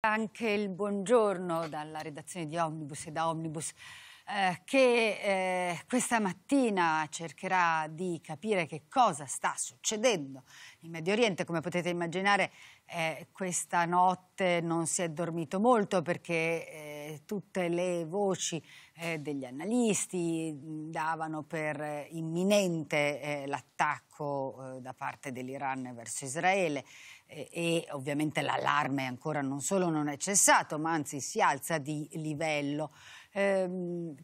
Anche il buongiorno dalla redazione di Omnibus e da Omnibus eh, che eh, questa mattina cercherà di capire che cosa sta succedendo in Medio Oriente. Come potete immaginare eh, questa notte non si è dormito molto perché eh, tutte le voci eh, degli analisti mm, davano per eh, imminente l'attacco da parte dell'Iran verso Israele e, e ovviamente l'allarme ancora non solo non è cessato, ma anzi si alza di livello. Eh,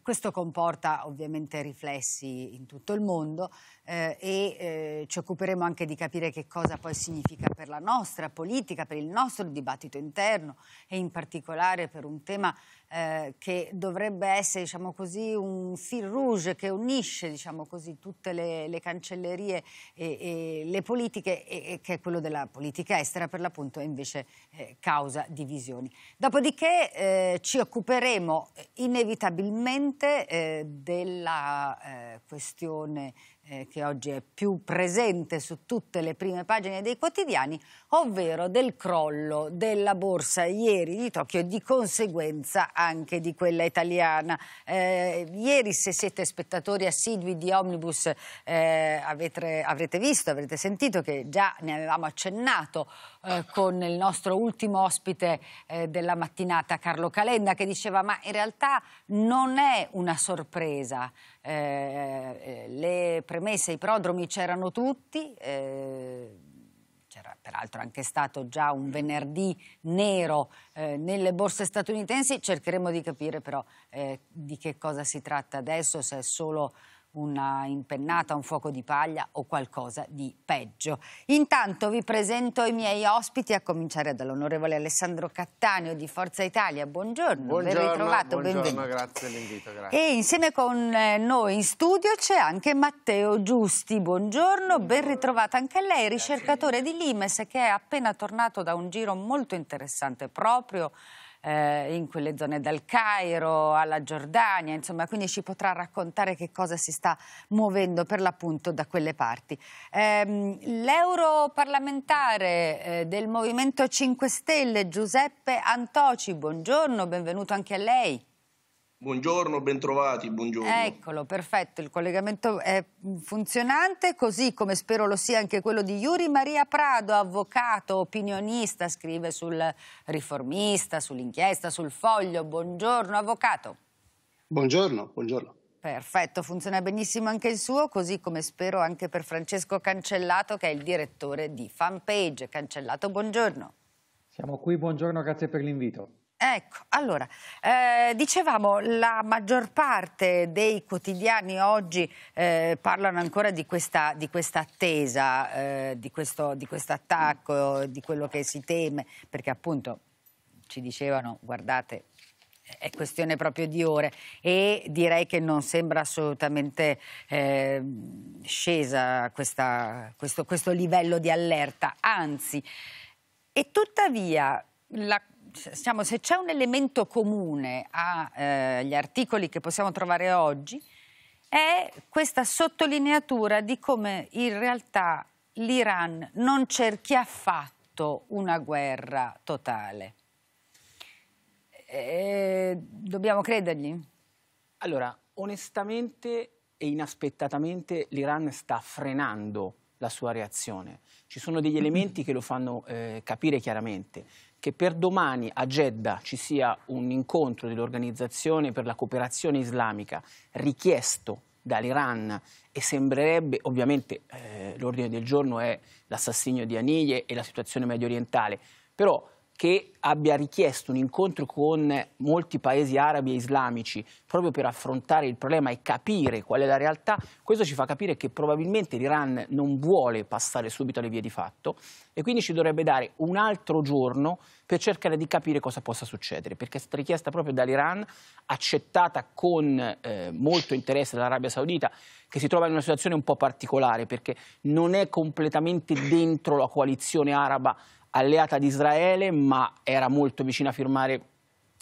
questo comporta ovviamente riflessi in tutto il mondo eh, e eh, ci occuperemo anche di capire che cosa poi significa per la nostra politica, per il nostro dibattito interno e in particolare per un tema eh, che dovrebbe essere diciamo così, un fil rouge che unisce diciamo così, tutte le, le cancellerie e, e, le politiche e, e, che è quello della politica estera per l'appunto e invece eh, causa divisioni. Dopodiché eh, ci occuperemo eh, inevitabilmente della questione eh, che oggi è più presente su tutte le prime pagine dei quotidiani, ovvero del crollo della borsa ieri di Tokyo e di conseguenza anche di quella italiana. Eh, ieri se siete spettatori assidui di Omnibus eh, avete, avrete visto, avrete sentito che già ne avevamo accennato eh, con il nostro ultimo ospite eh, della mattinata, Carlo Calenda, che diceva ma in realtà non è una sorpresa, eh, eh, le premesse, i prodromi c'erano tutti, eh, c'era peraltro anche stato già un venerdì nero eh, nelle borse statunitensi, cercheremo di capire però eh, di che cosa si tratta adesso, se è solo una impennata, un fuoco di paglia o qualcosa di peggio. Intanto vi presento i miei ospiti, a cominciare dall'onorevole Alessandro Cattaneo di Forza Italia. Buongiorno, buongiorno ben ritrovato, buongiorno, benvenuto. grazie dell'invito. E insieme con eh, noi in studio c'è anche Matteo Giusti. Buongiorno, buongiorno. ben ritrovato anche lei, ricercatore grazie. di Limes che è appena tornato da un giro molto interessante proprio eh, in quelle zone dal Cairo alla Giordania, insomma, quindi ci potrà raccontare che cosa si sta muovendo per l'appunto da quelle parti. Ehm, L'europarlamentare eh, del Movimento 5 Stelle, Giuseppe Antoci, buongiorno, benvenuto anche a lei. Buongiorno, bentrovati, buongiorno. Eccolo, perfetto, il collegamento è funzionante, così come spero lo sia anche quello di Yuri Maria Prado, avvocato, opinionista, scrive sul riformista, sull'inchiesta, sul foglio. Buongiorno, avvocato. Buongiorno, buongiorno. Perfetto, funziona benissimo anche il suo, così come spero anche per Francesco Cancellato, che è il direttore di Fanpage. Cancellato, buongiorno. Siamo qui, buongiorno, grazie per l'invito. Ecco, allora, eh, dicevamo la maggior parte dei quotidiani oggi eh, parlano ancora di questa, di questa attesa, eh, di, questo, attacco, di quello che si teme, perché appunto ci dicevano, guardate, è questione proprio di ore e direi che non sembra assolutamente eh, scesa questa, questo, questo, livello di allerta, anzi, e tuttavia la diciamo, se c'è un elemento comune agli eh, articoli che possiamo trovare oggi, è questa sottolineatura di come in realtà l'Iran non cerchi affatto una guerra totale. E eh, dobbiamo credergli? Allora, onestamente e inaspettatamente l'Iran sta frenando la sua reazione. Ci sono degli elementi che lo fanno eh, capire chiaramente che per domani a Jeddah ci sia un incontro dell'Organizzazione per la cooperazione islamica richiesto dall'Iran e sembrerebbe, ovviamente eh, l'ordine del giorno è l'assassinio di Aniglie e la situazione medio orientale, però che abbia richiesto un incontro con molti paesi arabi e islamici proprio per affrontare il problema e capire qual è la realtà, questo ci fa capire che probabilmente l'Iran non vuole passare subito alle vie di fatto e quindi ci dovrebbe dare un altro giorno per cercare di capire cosa possa succedere, perché è stata richiesta proprio dall'Iran, accettata con eh, molto interesse dall'Arabia Saudita, che si trova in una situazione un po' particolare perché non è completamente dentro la coalizione araba alleata di Israele, ma era molto vicina a firmare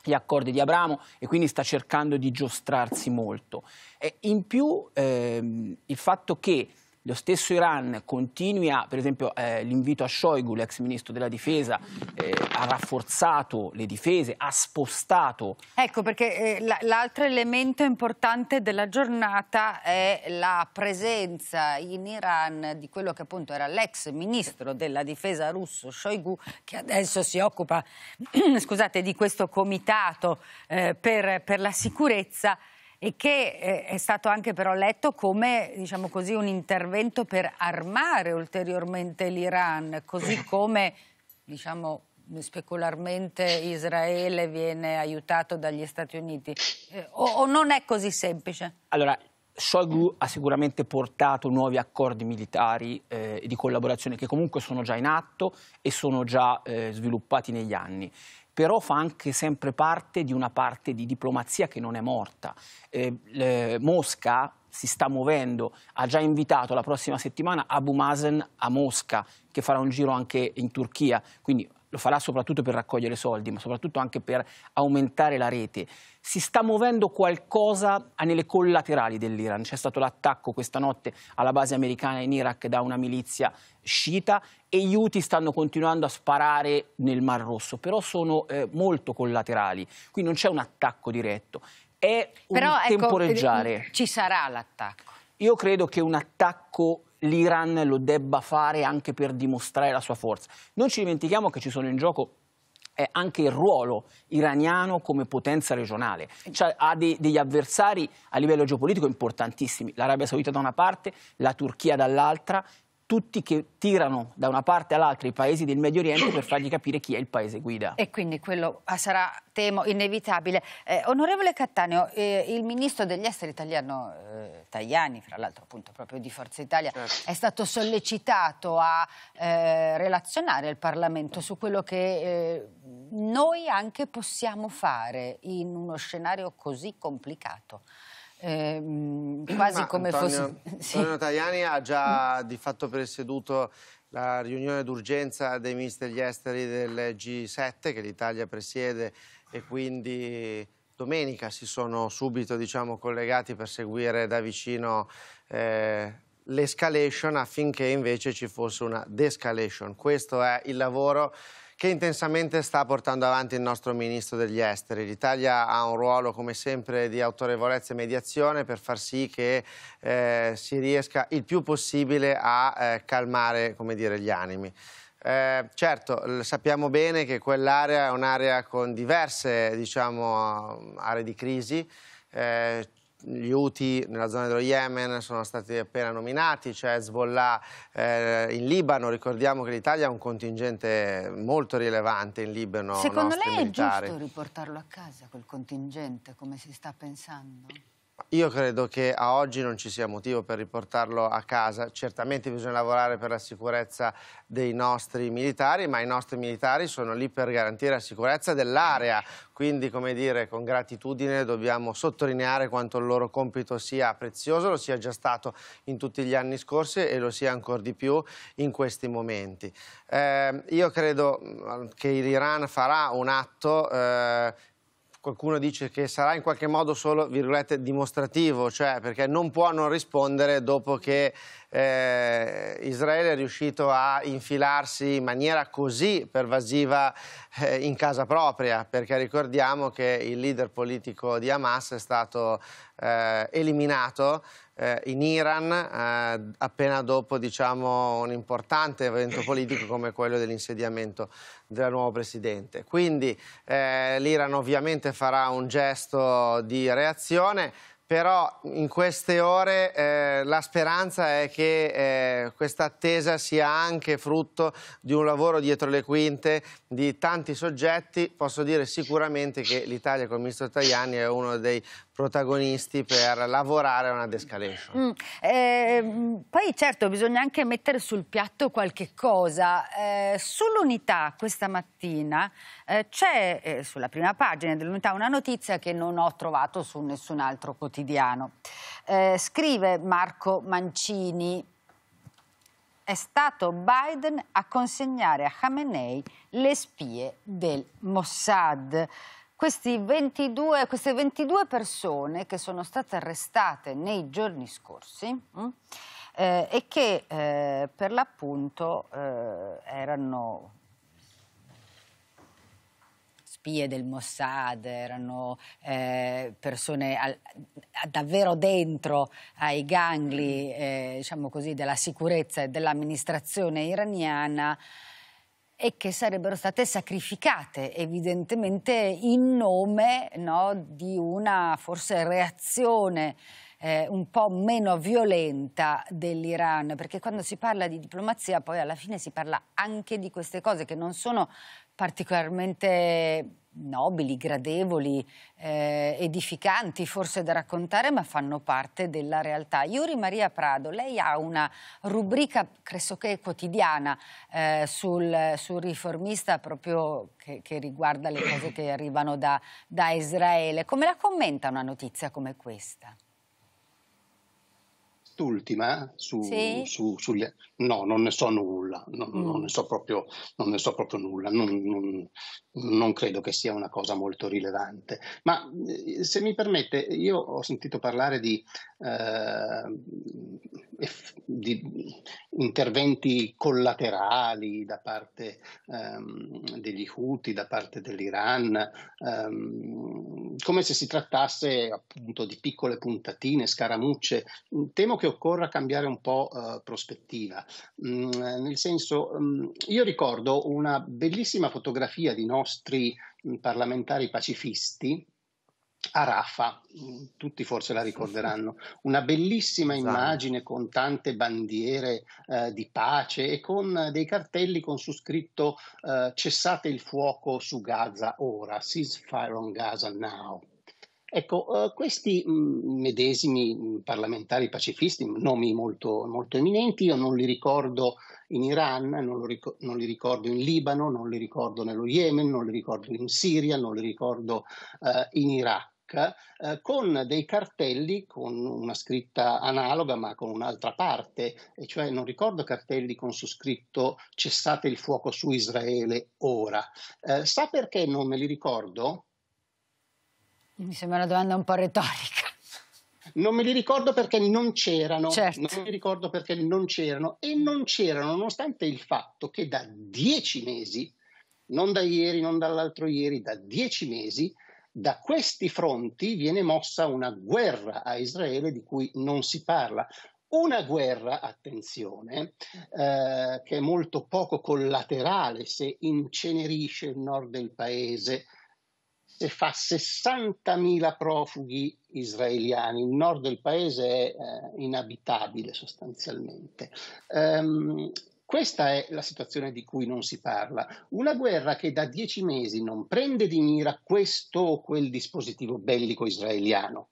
gli accordi di Abramo e quindi sta cercando di giostrarsi molto. E in più ehm, il fatto che lo stesso Iran continua, per esempio eh, l'invito a Shoigu, l'ex ministro della difesa, eh, ha rafforzato le difese, ha spostato. Ecco perché eh, l'altro elemento importante della giornata è la presenza in Iran di quello che appunto era l'ex ministro della difesa russo Shoigu, che adesso si occupa scusate, di questo comitato eh, per, per la sicurezza e che eh, è stato anche però letto come diciamo così, un intervento per armare ulteriormente l'Iran, così come diciamo, specularmente Israele viene aiutato dagli Stati Uniti. Eh, o, o non è così semplice? Allora, Shoigu ha sicuramente portato nuovi accordi militari eh, di collaborazione che comunque sono già in atto e sono già eh, sviluppati negli anni però fa anche sempre parte di una parte di diplomazia che non è morta. Eh, le, Mosca si sta muovendo, ha già invitato la prossima settimana Abu Mazen a Mosca, che farà un giro anche in Turchia, quindi lo farà soprattutto per raccogliere soldi, ma soprattutto anche per aumentare la rete si sta muovendo qualcosa nelle collaterali dell'Iran. C'è stato l'attacco questa notte alla base americana in Iraq da una milizia sciita e gli UTI stanno continuando a sparare nel Mar Rosso, però sono eh, molto collaterali, qui non c'è un attacco diretto, è un però, ecco, temporeggiare. Eh, ci sarà l'attacco. Io credo che un attacco l'Iran lo debba fare anche per dimostrare la sua forza. Non ci dimentichiamo che ci sono in gioco è anche il ruolo iraniano come potenza regionale. Cioè, ha dei, degli avversari a livello geopolitico importantissimi, l'Arabia Saudita da una parte, la Turchia dall'altra, tutti che tirano da una parte all'altra i paesi del Medio Oriente per fargli capire chi è il paese guida. E quindi quello ah, sarà, temo, inevitabile. Eh, onorevole Cattaneo, eh, il ministro degli esteri italiano eh, Tajani, fra l'altro appunto proprio di Forza Italia, certo. è stato sollecitato a eh, relazionare il Parlamento su quello che eh, noi anche possiamo fare in uno scenario così complicato. Eh, quasi Ma come Antonio, fosse... Sì. Antonio Tajani ha già di fatto presieduto la riunione d'urgenza dei ministri degli esteri del G7 che l'Italia presiede e quindi domenica si sono subito diciamo, collegati per seguire da vicino eh, l'escalation affinché invece ci fosse una descalation. Questo è il lavoro che intensamente sta portando avanti il nostro ministro degli esteri. L'Italia ha un ruolo come sempre di autorevolezza e mediazione per far sì che eh, si riesca il più possibile a eh, calmare dire, gli animi. Eh, certo, sappiamo bene che quell'area è un'area con diverse diciamo, aree di crisi. Eh, gli Houthi nella zona dello Yemen sono stati appena nominati, c'è cioè Hezbollah eh, in Libano, ricordiamo che l'Italia ha un contingente molto rilevante in Libano. Secondo lei militari. è giusto riportarlo a casa quel contingente come si sta pensando? Io credo che a oggi non ci sia motivo per riportarlo a casa. Certamente bisogna lavorare per la sicurezza dei nostri militari, ma i nostri militari sono lì per garantire la sicurezza dell'area. Quindi, come dire, con gratitudine dobbiamo sottolineare quanto il loro compito sia prezioso, lo sia già stato in tutti gli anni scorsi e lo sia ancora di più in questi momenti. Eh, io credo mm, che l'Iran farà un atto... Eh, qualcuno dice che sarà in qualche modo solo dimostrativo, cioè perché non può non rispondere dopo che eh, Israele è riuscito a infilarsi in maniera così pervasiva eh, in casa propria, perché ricordiamo che il leader politico di Hamas è stato eh, eliminato eh, in Iran eh, appena dopo diciamo, un importante evento politico come quello dell'insediamento del nuovo presidente. Quindi eh, l'Iran ovviamente farà un gesto di reazione, però in queste ore eh, la speranza è che eh, questa attesa sia anche frutto di un lavoro dietro le quinte di tanti soggetti. Posso dire sicuramente che l'Italia con il ministro Tajani è uno dei protagonisti per lavorare a una descalation. Mm, eh, poi certo bisogna anche mettere sul piatto qualche cosa. Eh, Sull'unità questa mattina eh, c'è eh, sulla prima pagina dell'unità una notizia che non ho trovato su nessun altro quotidiano. Eh, scrive Marco Mancini. È stato Biden a consegnare a Khamenei le spie del Mossad questi 22, queste 22 persone che sono state arrestate nei giorni scorsi mm, eh, e che eh, per l'appunto eh, erano spie del Mossad, erano eh, persone al, davvero dentro ai gangli eh, diciamo così, della sicurezza e dell'amministrazione iraniana, e che sarebbero state sacrificate evidentemente in nome no, di una forse reazione eh, un po' meno violenta dell'Iran, perché quando si parla di diplomazia poi alla fine si parla anche di queste cose che non sono particolarmente nobili, gradevoli, eh, edificanti forse da raccontare, ma fanno parte della realtà. Iuri Maria Prado, lei ha una rubrica pressoché quotidiana eh, sul, sul, riformista proprio che, che, riguarda le cose che arrivano da, da Israele. Come la commenta una notizia come questa? quest'ultima su, sì. su, sugli... No, non ne so nulla, non, mm. non, ne, so proprio, non ne so proprio nulla, non, non, credo che sia una cosa molto rilevante. Ma eh, se mi permette, io ho sentito parlare di, eh, di interventi collaterali da parte ehm, degli Houthi, da parte dell'Iran, ehm, come se si trattasse appunto di piccole puntatine, scaramucce. Temo che che occorra cambiare un po' eh, prospettiva. Mm, nel senso, mm, io ricordo una bellissima fotografia di nostri mm, parlamentari pacifisti a Rafa, mm, tutti forse la ricorderanno, una bellissima esatto. immagine con tante bandiere eh, di pace e con dei cartelli con su scritto eh, cessate il fuoco su Gaza ora, ceasefire on Gaza now. Ecco, eh, questi mm, medesimi mm, parlamentari pacifisti, nomi molto, molto eminenti, io non li ricordo in Iran, non, ric- non, li ricordo in Libano, non li ricordo nello Yemen, non li ricordo in Siria, non li ricordo eh, in Iraq. Eh, con dei cartelli con una scritta analoga ma con un'altra parte, e cioè non ricordo cartelli con su scritto cessate il fuoco su Israele ora. Eh, sa perché non me li ricordo? Mi sembra una domanda un po' retorica. Non me li ricordo perché non c'erano. Certo. Non mi ricordo perché non c'erano. E non c'erano nonostante il fatto che da dieci mesi, non da ieri, non dall'altro ieri, da dieci mesi, da questi fronti viene mossa una guerra a Israele di cui non si parla. Una guerra, attenzione, eh, che è molto poco collaterale se incenerisce il nord del paese, e fa 60.000 profughi israeliani. Il nord del paese è eh, inabitabile sostanzialmente. Um, questa è la situazione di cui non si parla. Una guerra che da dieci mesi non prende di mira questo o quel dispositivo bellico israeliano,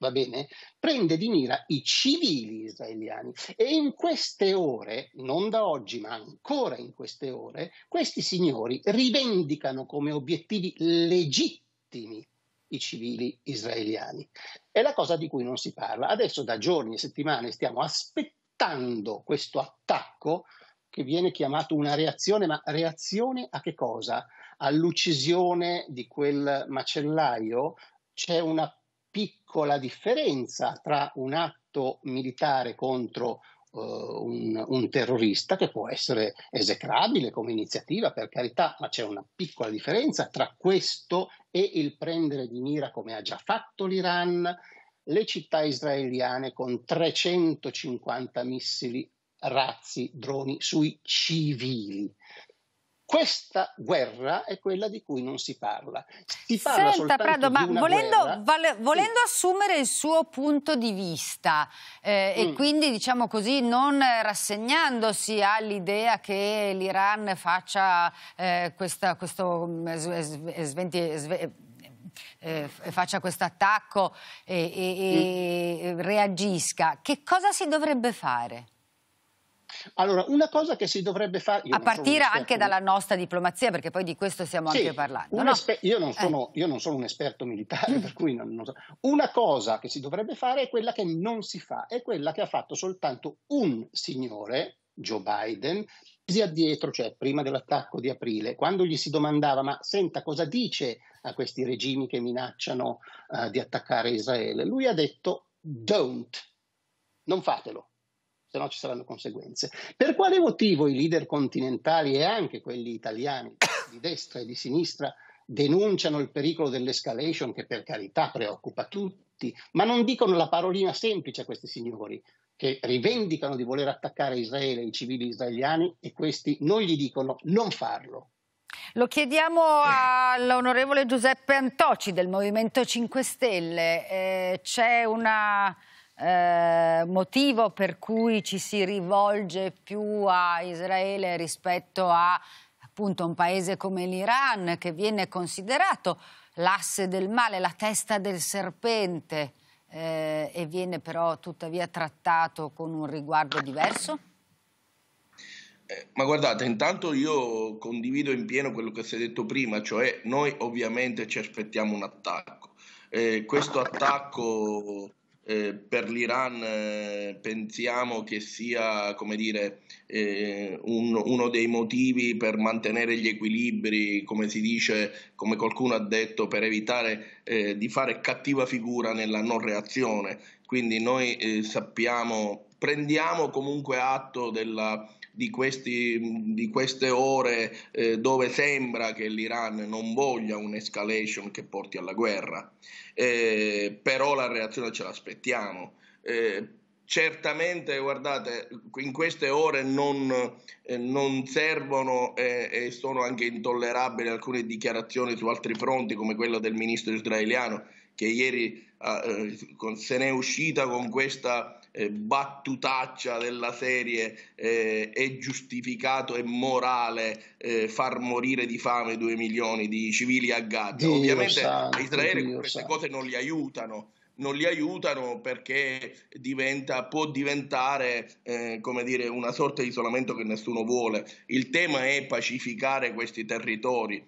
va bene, prende di mira i civili israeliani e in queste ore, non da oggi ma ancora in queste ore, questi signori rivendicano come obiettivi legittimi i civili israeliani. È la cosa di cui non si parla. Adesso da giorni e settimane stiamo aspettando questo attacco che viene chiamato una reazione, ma reazione a che cosa? All'uccisione di quel macellaio c'è una piccola differenza tra un atto militare contro uh, un, un, terrorista, che può essere esecrabile come iniziativa, per carità, ma c'è una piccola differenza tra questo e il prendere di mira, come ha già fatto l'Iran, le città israeliane con 350 missili, razzi, droni sui civili. Questa guerra è quella di cui non si parla. Si parla Senta, Prado, ma volendo, guerra... volendo sì. assumere il suo punto di vista eh, mm. e quindi, diciamo così, non rassegnandosi all'idea che l'Iran faccia eh, questa, questo mm, sventi, sve, eh, faccia questo attacco e, e, mm. e reagisca, che cosa si dovrebbe fare? Allora, una cosa che si dovrebbe fare... A partire anche dalla nostra diplomazia, perché poi di questo stiamo sì, anche parlando. No? Io, non eh. sono, eh. io, non sono, un esperto militare, mm. per cui non, non so. Una cosa che si dovrebbe fare è quella che non si fa, è quella che ha fatto soltanto un signore, Joe Biden, mesi addietro, cioè prima dell'attacco di aprile, quando gli si domandava ma senta cosa dice a questi regimi che minacciano uh, di attaccare Israele, lui ha detto don't, non fatelo se no ci saranno conseguenze. Per quale motivo i leader continentali e anche quelli italiani di destra e di sinistra denunciano il pericolo dell'escalation che per carità preoccupa tutti, ma non dicono la parolina semplice a questi signori che rivendicano di voler attaccare Israele e i civili israeliani e questi non gli dicono non farlo. Lo chiediamo eh. all'onorevole Giuseppe Antoci del Movimento 5 Stelle. Eh, c'è una eh, motivo per cui ci si rivolge più a Israele rispetto a appunto, un paese come l'Iran che viene considerato l'asse del male, la testa del serpente eh, e viene però tuttavia trattato con un riguardo diverso? Eh, ma guardate, intanto io condivido in pieno quello che si è detto prima, cioè noi ovviamente ci aspettiamo un attacco. Eh, questo attacco eh, per l'Iran eh, pensiamo che sia dire, eh, un, uno dei motivi per mantenere gli equilibri, come si dice, come qualcuno ha detto, per evitare eh, di fare cattiva figura nella non reazione. Quindi noi eh, sappiamo, prendiamo comunque atto della di, questi, di queste ore eh, dove sembra che l'Iran non voglia un'escalation che porti alla guerra, eh, però la reazione ce l'aspettiamo. Eh, certamente, guardate, in queste ore non, eh, non servono eh, e sono anche intollerabili alcune dichiarazioni su altri fronti, come quella del ministro israeliano, che ieri ah, eh, se n'è uscita con questa eh, battutaccia della serie eh, è giustificato e morale eh, far morire di fame due milioni di civili a Gaza. Dio Ovviamente santo, a Israele Dio queste santo. cose non li aiutano, non li aiutano perché diventa, può diventare eh, dire, una sorta di isolamento che nessuno vuole. Il tema è pacificare questi territori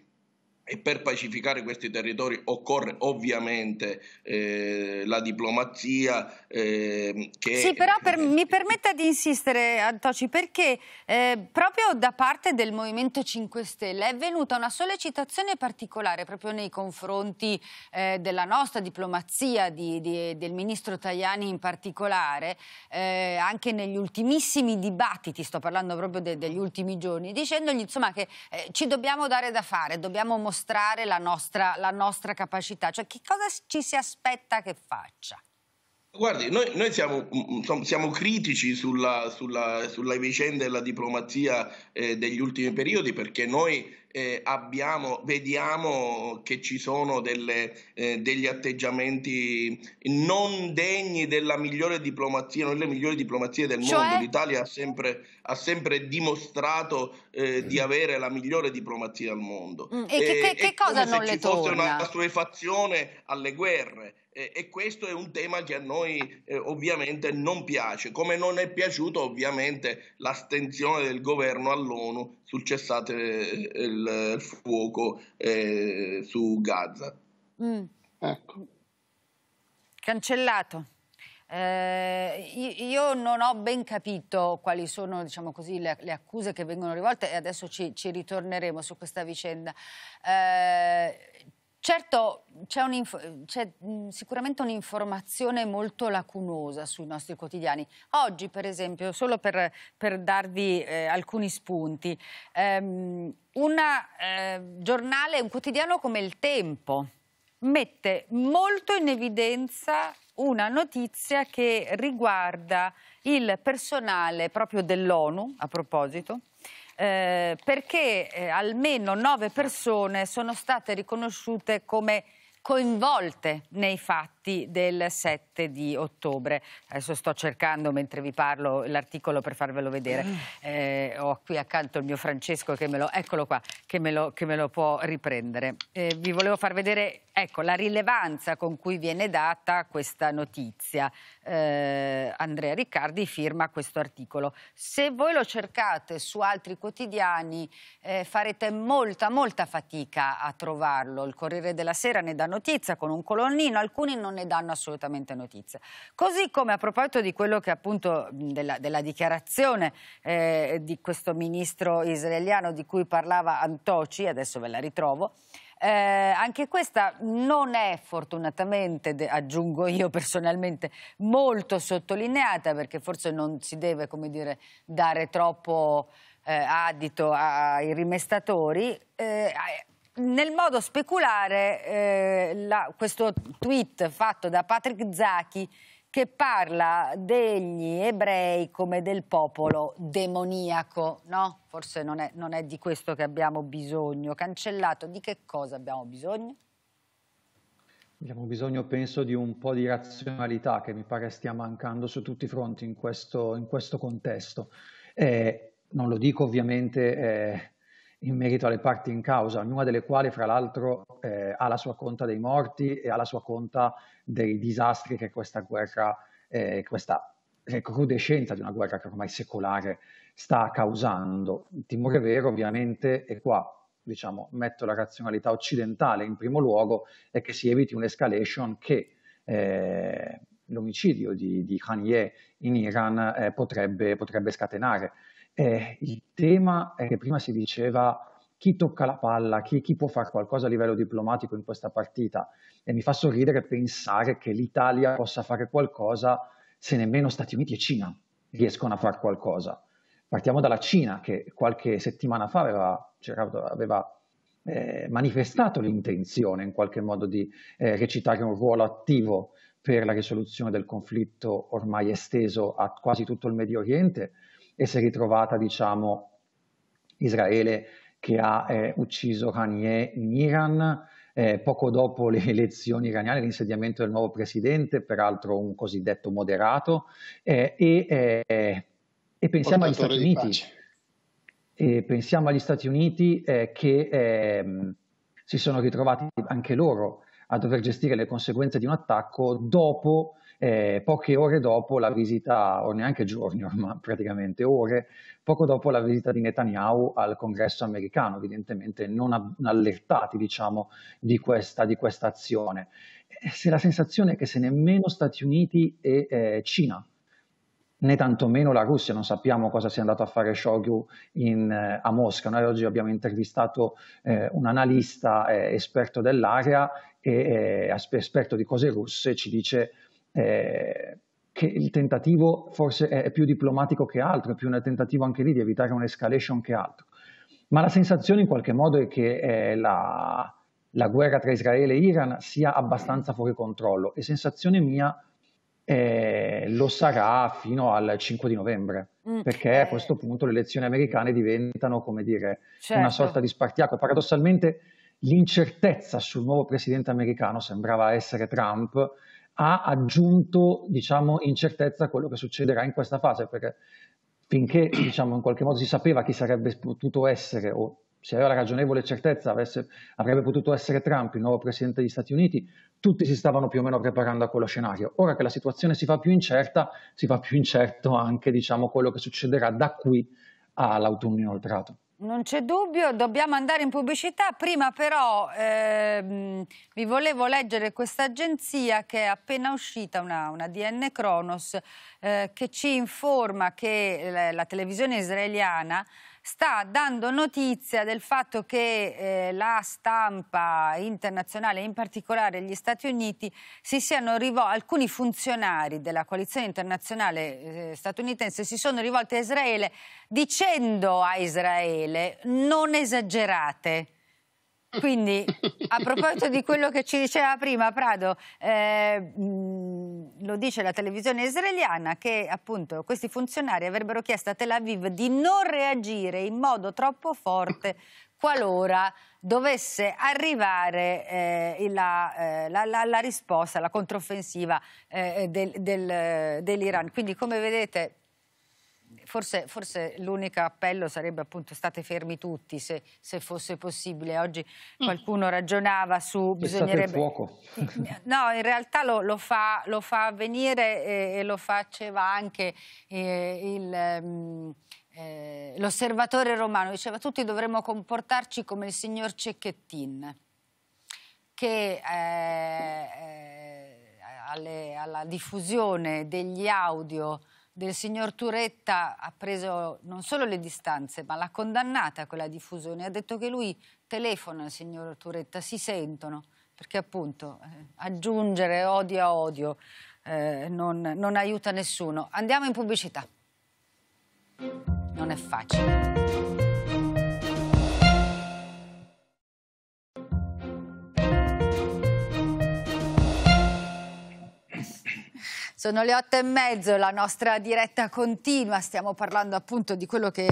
e per pacificare questi territori occorre ovviamente eh, la diplomazia eh, che... Sì, però per, eh, mi permetta di insistere, Antoci, perché eh, proprio da parte del Movimento 5 Stelle è venuta una sollecitazione particolare proprio nei confronti eh, della nostra diplomazia, di, di, del ministro Tajani in particolare, eh, anche negli ultimissimi dibattiti, sto parlando proprio de, degli ultimi giorni, dicendogli insomma che ci dobbiamo dare da fare, dobbiamo mostrare dimostrare la nostra, la nostra capacità? Cioè, che cosa ci si aspetta che faccia? Guardi, noi, noi siamo, mm, siamo, critici sulla, sulla, sulla vicenda della diplomazia eh, degli ultimi periodi perché noi eh, abbiamo, vediamo che ci sono delle, eh, degli atteggiamenti non degni della migliore diplomazia, non delle migliori diplomazie del cioè? mondo. L'Italia ha sempre, ha sempre dimostrato eh, di mm. avere la migliore diplomazia al mondo. Mm, e, e che, che, eh, che cosa non le torna? Come se ci fosse una assuefazione alle guerre e questo è un tema che a noi eh, ovviamente non piace, come non è piaciuta ovviamente l'astensione del governo all'ONU sul cessate eh, eh, il, fuoco eh, su Gaza. Mm. Ecco. Cancellato. Eh, io non ho ben capito quali sono diciamo così, le, le, accuse che vengono rivolte e adesso ci, ci ritorneremo su questa vicenda eh, Certo, c'è, un mm, sicuramente un'informazione molto lacunosa sui nostri quotidiani. Oggi, per esempio, solo per, per darvi eh, alcuni spunti, ehm, una, eh, giornale, un quotidiano come Il Tempo mette molto in evidenza una notizia che riguarda il personale proprio dell'ONU, a proposito, eh, perché eh, almeno nove persone sono state riconosciute come coinvolte nei fatti atti del 7 di ottobre. Adesso sto cercando mentre vi parlo l'articolo per farvelo vedere. Mm. Eh, ho qui accanto il mio Francesco che me lo, eccolo qua, che me lo, che me lo può riprendere. Eh, vi volevo far vedere ecco, la rilevanza con cui viene data questa notizia. Eh, Andrea Riccardi firma questo articolo. Se voi lo cercate su altri quotidiani eh, farete molta, molta fatica a trovarlo. Il Corriere della Sera ne dà notizia con un colonnino, alcuni non non ne danno assolutamente notizia. Così come a proposito di quello che appunto della, della dichiarazione eh, di questo ministro israeliano di cui parlava Antoci, adesso ve la ritrovo, eh, anche questa non è fortunatamente, aggiungo io personalmente, molto sottolineata perché forse non si deve come dire, dare troppo eh, adito ai rimestatori. Eh, nel modo speculare eh, la, questo tweet fatto da Patrick Zachi che parla degli ebrei come del popolo demoniaco, no? Forse non è, non è di questo che abbiamo bisogno. Cancellato, di che cosa abbiamo bisogno? Abbiamo bisogno, penso, di un po' di razionalità che mi pare stia mancando su tutti i fronti in questo, in questo contesto. Eh, non lo dico ovviamente eh, in merito alle parti in causa, ognuna delle quali fra l'altro eh, ha la sua conta dei morti e ha la sua conta dei disastri che questa guerra, eh, questa recrudescenza di una guerra che ormai secolare sta causando. Il timore vero ovviamente è qua, diciamo, metto la razionalità occidentale in primo luogo, è che si eviti un'escalation che eh, l'omicidio di, di Khan Kanye in Iran eh, potrebbe, potrebbe scatenare. Eh, il tema è che prima si diceva chi tocca la palla, chi, chi, può fare qualcosa a livello diplomatico in questa partita. E mi fa sorridere pensare che l'Italia possa fare qualcosa se nemmeno Stati Uniti e Cina riescono a fare qualcosa. Partiamo dalla Cina, che qualche settimana fa aveva, aveva eh, manifestato l'intenzione in qualche modo di eh, recitare un ruolo attivo per la risoluzione del conflitto ormai esteso a quasi tutto il Medio Oriente e si è ritrovata, diciamo, Israele che ha eh, ucciso Kanye in Iran, eh, poco dopo le elezioni iraniane, l'insediamento del nuovo presidente, peraltro un cosiddetto moderato, eh, e, eh, e, pensiamo agli Stati Uniti. E pensiamo agli Stati Uniti eh, che ehm, si sono ritrovati anche loro a dover gestire le conseguenze di un attacco dopo, eh, poche ore dopo la visita, o neanche giorni ormai, praticamente ore, poco dopo la visita di Netanyahu al congresso americano, evidentemente non allertati diciamo, di, questa, di questa azione. Eh, se la sensazione è che se nemmeno Stati Uniti e eh, Cina né tantomeno la Russia, non sappiamo cosa sia andato a fare Shogu in, eh, a Mosca. Noi oggi abbiamo intervistato eh, un analista eh, esperto dell'area e eh, esperto di cose russe, ci dice eh, che il tentativo forse è più diplomatico che altro, è più un tentativo anche lì di evitare un'escalation che altro. Ma la sensazione in qualche modo è che eh, la, la guerra tra Israele e Iran sia abbastanza fuori controllo e sensazione mia eh, lo sarà fino al 5 di novembre, mm, perché eh. a questo punto le elezioni americane diventano, come dire, certo. una sorta di spartiacque. Paradossalmente l'incertezza sul nuovo presidente americano sembrava essere Trump, ha aggiunto, diciamo, incertezza a quello che succederà in questa fase, perché finché, diciamo, in qualche modo si sapeva chi sarebbe potuto essere o si aveva la ragionevole certezza avesse, avrebbe potuto essere Trump il nuovo presidente degli Stati Uniti, tutti si stavano più o meno preparando a quello scenario. Ora che la situazione si fa più incerta, si fa più incerto anche diciamo, quello che succederà da qui all'autunno inoltrato. Non c'è dubbio, dobbiamo andare in pubblicità. Prima però ehm, vi volevo leggere questa agenzia che è appena uscita, una, una DN Kronos, eh, che ci informa che la, eh, la televisione israeliana sta dando notizia del fatto che eh, la stampa internazionale, in particolare gli Stati Uniti, si siano rivolti, alcuni funzionari della coalizione internazionale eh, statunitense si sono rivolti a Israele dicendo a Israele non esagerate. Quindi, a proposito di quello che ci diceva prima Prado, eh, lo dice la televisione israeliana che appunto questi funzionari avrebbero chiesto a Tel Aviv di non reagire in modo troppo forte qualora dovesse arrivare eh, la, eh, la, la, la, risposta, la controffensiva eh, del, del, dell'Iran. Quindi, come vedete, Forse, forse l'unico appello sarebbe appunto state fermi tutti se, se fosse possibile. Oggi mm. qualcuno mm. ragionava su... Bisognerebbe... Il fuoco. no, in realtà lo, lo, fa, lo fa, avvenire e, e, lo faceva anche eh, il... Um, eh, l'osservatore romano diceva tutti dovremmo comportarci come il signor Cecchettin che eh, eh, alle, alla diffusione degli audio del signor Turetta ha preso non solo le distanze, ma l'ha condannata quella diffusione. Ha detto che lui telefona al signor Turetta, si sentono, perché appunto eh, aggiungere odio a odio eh, non, non aiuta nessuno. Andiamo in pubblicità. Non è facile. Sono le otto e mezzo, la nostra diretta continua, stiamo parlando appunto di quello che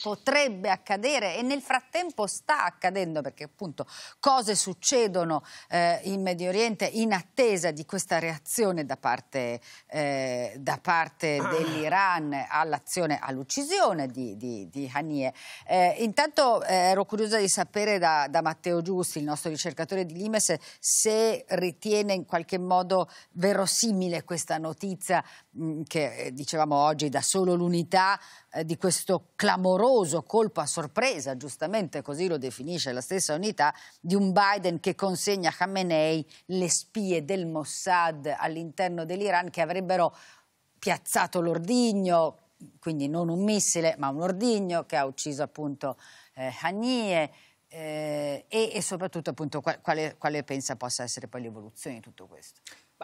potrebbe accadere e nel frattempo sta accadendo perché appunto cose succedono eh, in Medio Oriente in attesa di questa reazione da parte, eh, da parte ah. dell'Iran all'azione, all'uccisione di, di, di Hanie. Eh, intanto eh, ero curiosa di sapere da, da, Matteo Giusti, il nostro ricercatore di Limes, se ritiene in qualche modo verosimile questa notizia che eh, dicevamo oggi da solo l'unità eh, di questo clamoroso colpo a sorpresa, giustamente così lo definisce la stessa unità, di un Biden che consegna a Khamenei le spie del Mossad all'interno dell'Iran che avrebbero piazzato l'ordigno, quindi non un missile ma un ordigno che ha ucciso appunto eh, Hanie. Eh, eh, e, e, soprattutto appunto quale, quale pensa possa essere poi l'evoluzione di tutto questo?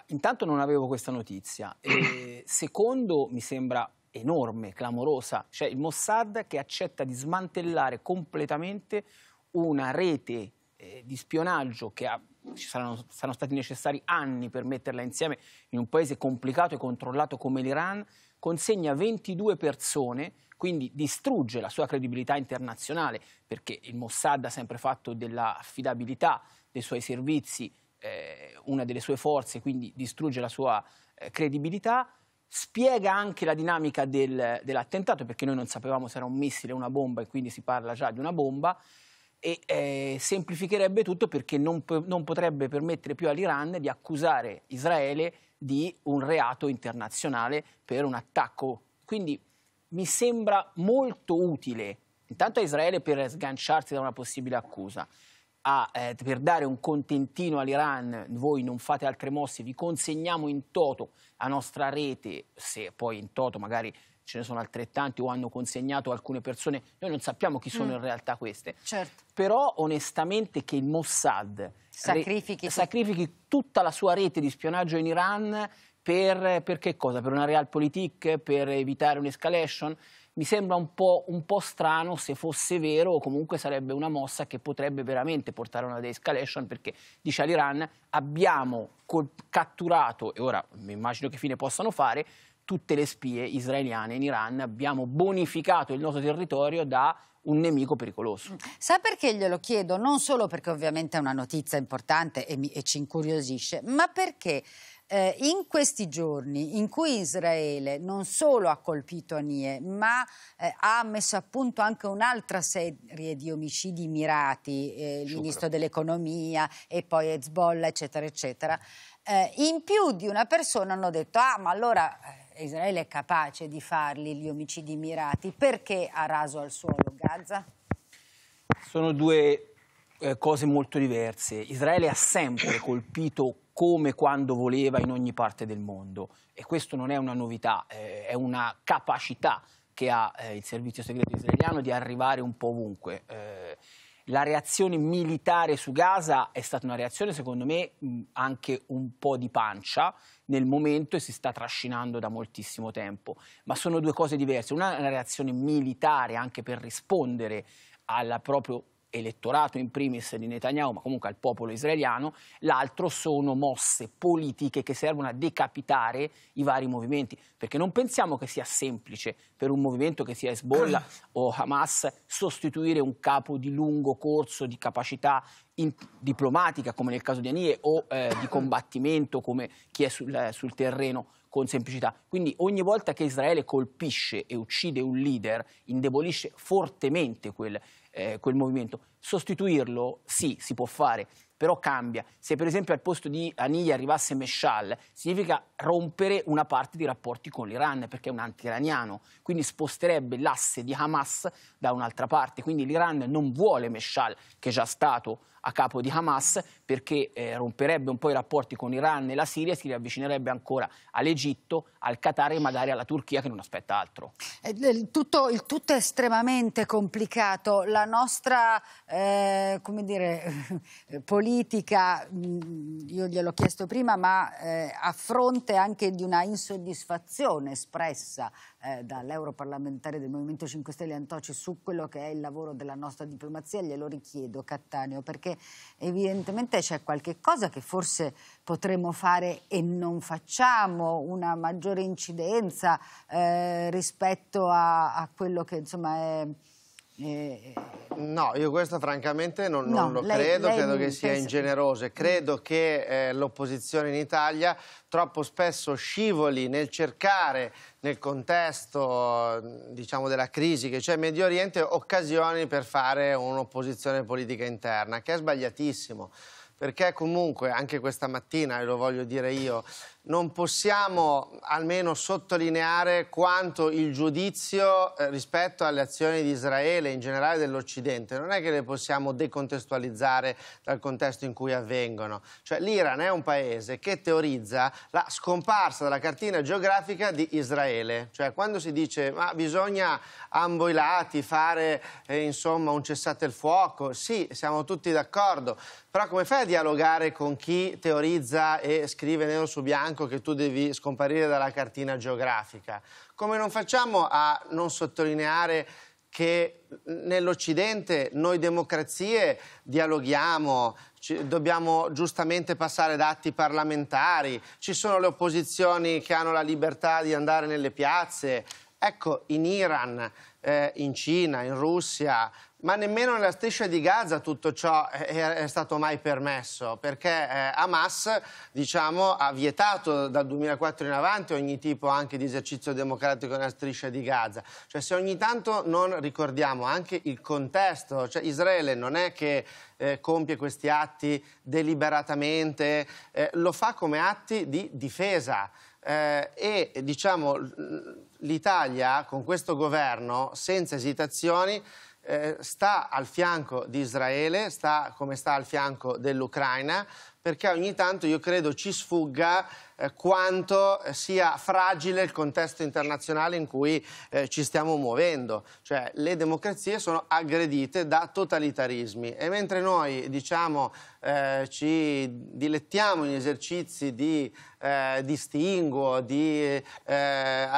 Intanto non avevo questa notizia. E secondo, mi sembra enorme, clamorosa, cioè il Mossad che accetta di smantellare completamente una rete eh, di spionaggio che ha, ci saranno, saranno, stati necessari anni per metterla insieme in un paese complicato e controllato come l'Iran, consegna 22 persone, quindi distrugge la sua credibilità internazionale perché il Mossad ha sempre fatto dell'affidabilità dei suoi servizi eh, una delle sue forze, quindi distrugge la sua eh, credibilità, spiega anche la dinamica del, dell'attentato, perché noi non sapevamo se era un missile o una bomba e quindi si parla già di una bomba, e eh, semplificherebbe tutto perché non, non potrebbe permettere più all'Iran di accusare Israele di un reato internazionale per un attacco. Quindi mi sembra molto utile intanto a Israele per sganciarsi da una possibile accusa, a, eh, per dare un contentino all'Iran, voi non fate altre mosse, vi consegniamo in toto la nostra rete, se poi in toto magari ce ne sono altrettanti o hanno consegnato alcune persone, noi non sappiamo chi sono mm. in realtà queste. Certo. Però onestamente che il Mossad sacrifichi, sacrifichi tutta la sua rete di spionaggio in Iran per, per che cosa? Per una realpolitik, per evitare un'escalation? mi sembra un po', un po', strano se fosse vero o comunque sarebbe una mossa che potrebbe veramente portare a una de-escalation perché dice all'Iran abbiamo catturato, e ora mi immagino che fine possano fare, tutte le spie israeliane in Iran, abbiamo bonificato il nostro territorio da un nemico pericoloso. Sa perché glielo chiedo? Non solo perché ovviamente è una notizia importante e, mi, e ci incuriosisce, ma perché eh, in questi giorni in cui Israele non solo ha colpito Anie, ma eh, ha messo a punto anche un'altra serie di omicidi mirati, eh, il ministro dell'economia e poi Hezbollah, eccetera, eccetera, eh, in più di una persona hanno detto, ah ma allora eh, Israele è capace di farli gli omicidi mirati, perché ha raso al suolo Gaza? Sono due eh, cose molto diverse. Israele ha sempre colpito come quando voleva in ogni parte del mondo. E questo non è una novità, eh, è una capacità che ha eh, il servizio segreto israeliano di arrivare un po' ovunque. Eh, la reazione militare su Gaza è stata una reazione, secondo me, anche un po' di pancia nel momento e si sta trascinando da moltissimo tempo. Ma sono due cose diverse. Una è una reazione militare anche per rispondere alla proprio elettorato in primis di Netanyahu, ma comunque al popolo israeliano, l'altro sono mosse politiche che servono a decapitare i vari movimenti, perché non pensiamo che sia semplice per un movimento che sia Hezbollah o Hamas sostituire un capo di lungo corso di capacità in, diplomatica come nel caso di Anie o eh, di combattimento come chi è sul, eh, sul terreno con semplicità. Quindi ogni volta che Israele colpisce e uccide un leader indebolisce fortemente quel eh, quel movimento. Sostituirlo sì, si può fare, però cambia. Se per esempio al posto di Aniglia arrivasse Meshal, significa rompere una parte di rapporti con l'Iran, perché è un anti-iraniano, quindi sposterebbe l'asse di Hamas da un'altra parte. Quindi l'Iran non vuole Meshal, che è già stato a capo di Hamas, perché eh, romperebbe un po' i rapporti con l'Iran e la Siria e si riavvicinerebbe ancora all'Egitto, al Qatar e magari alla Turchia, che non aspetta altro. Eh, tutto, il tutto è estremamente complicato. La nostra eh eh, come dire, politica, mm, io gliel'ho chiesto prima, ma eh, a fronte anche di una insoddisfazione espressa eh, dall'europarlamentare del Movimento 5 Stelle Antoci su quello che è il lavoro della nostra diplomazia, glielo richiedo Cattaneo, perché evidentemente c'è qualche cosa che forse potremmo fare e non facciamo, una maggiore incidenza eh, rispetto a, a, quello che insomma è eh, no, io questo francamente non, non lo lei, credo, lei credo che sia pensa... ingeneroso. Credo che eh, l'opposizione in Italia troppo spesso scivoli nel cercare nel contesto diciamo, della crisi che c'è in Medio Oriente occasioni per fare un'opposizione politica interna, che è sbagliatissimo perché comunque anche questa mattina, e lo voglio dire io, non possiamo almeno sottolineare quanto il giudizio eh, rispetto alle azioni di Israele e in generale dell'Occidente non è che le possiamo decontestualizzare dal contesto in cui avvengono. Cioè l'Iran è un paese che teorizza la scomparsa dalla cartina geografica di Israele. Cioè quando si dice ma bisogna ambo i lati fare eh, insomma un cessate il fuoco, sì, siamo tutti d'accordo, però come fai a dialogare con chi teorizza e scrive nero su bianco bianco che tu devi scomparire dalla cartina geografica. Come non facciamo a non sottolineare che nell'Occidente noi democrazie dialoghiamo, ci, dobbiamo giustamente passare da atti parlamentari, ci sono le opposizioni che hanno la libertà di andare nelle piazze. Ecco, in Iran, eh, in Cina, in Russia, ma nemmeno nella striscia di Gaza tutto ciò eh, è, stato mai permesso, perché eh, Hamas diciamo, ha vietato dal 2004 in avanti ogni tipo anche di esercizio democratico nella striscia di Gaza. Cioè, se ogni tanto non ricordiamo anche il contesto, cioè, Israele non è che eh, compie questi atti deliberatamente, eh, lo fa come atti di difesa. Eh, e diciamo, l'Italia con questo governo, senza esitazioni, eh, sta al fianco di Israele, sta come sta al fianco dell'Ucraina, perché ogni tanto io credo ci sfugga eh, quanto sia fragile il contesto internazionale in cui eh, ci stiamo muovendo. Cioè le democrazie sono aggredite da totalitarismi e mentre noi diciamo eh, ci dilettiamo in esercizi di eh, distinguo, di eh,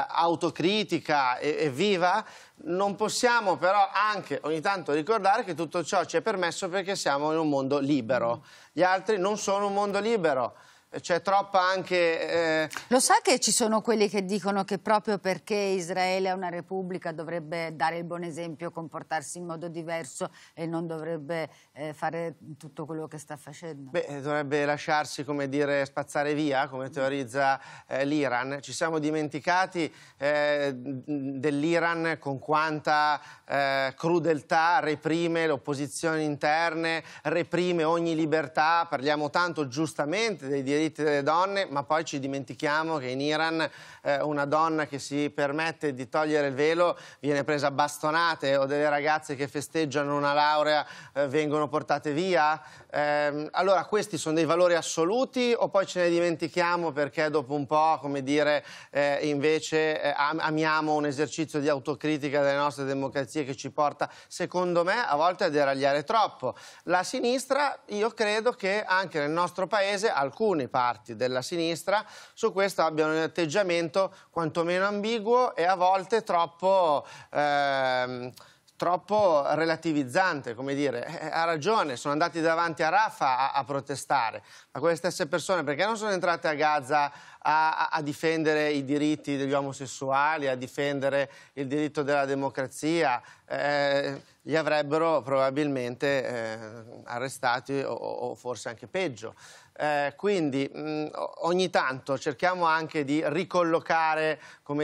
autocritica e, e viva, non possiamo però anche ogni tanto ricordare che tutto ciò ci è permesso perché siamo in un mondo libero. Gli altri non sono un mondo libero c'è troppa anche... Eh... Lo sa che ci sono quelli che dicono che proprio perché Israele è una repubblica dovrebbe dare il buon esempio, comportarsi in modo diverso e non dovrebbe eh, fare tutto quello che sta facendo? Beh, dovrebbe lasciarsi, come dire, spazzare via, come teorizza eh, l'Iran. Ci siamo dimenticati eh, dell'Iran con quanta eh, crudeltà reprime le opposizioni interne, reprime ogni libertà, parliamo tanto giustamente dei diritti diritti delle donne, ma poi ci dimentichiamo che in Iran eh, una donna che si permette di togliere il velo viene presa a bastonate o delle ragazze che festeggiano una laurea eh, vengono portate via. Eh, allora, questi sono dei valori assoluti o poi ce ne dimentichiamo perché dopo un po', come dire, eh, invece eh, amiamo un esercizio di autocritica delle nostre democrazie che ci porta, secondo me, a volte a deragliare troppo. La sinistra, io credo che anche nel nostro paese alcune parti della sinistra su questo abbiano un atteggiamento quantomeno ambiguo e a volte troppo... Ehm, troppo relativizzante, come dire, eh, ha ragione, sono andati davanti a Rafa a, a protestare, ma quelle stesse persone perché non sono entrate a Gaza a, a, difendere i diritti degli omosessuali, a difendere il diritto della democrazia, eh, li avrebbero probabilmente eh, arrestati o, o, forse anche peggio. Eh, quindi mh, mm, ogni tanto cerchiamo anche di ricollocare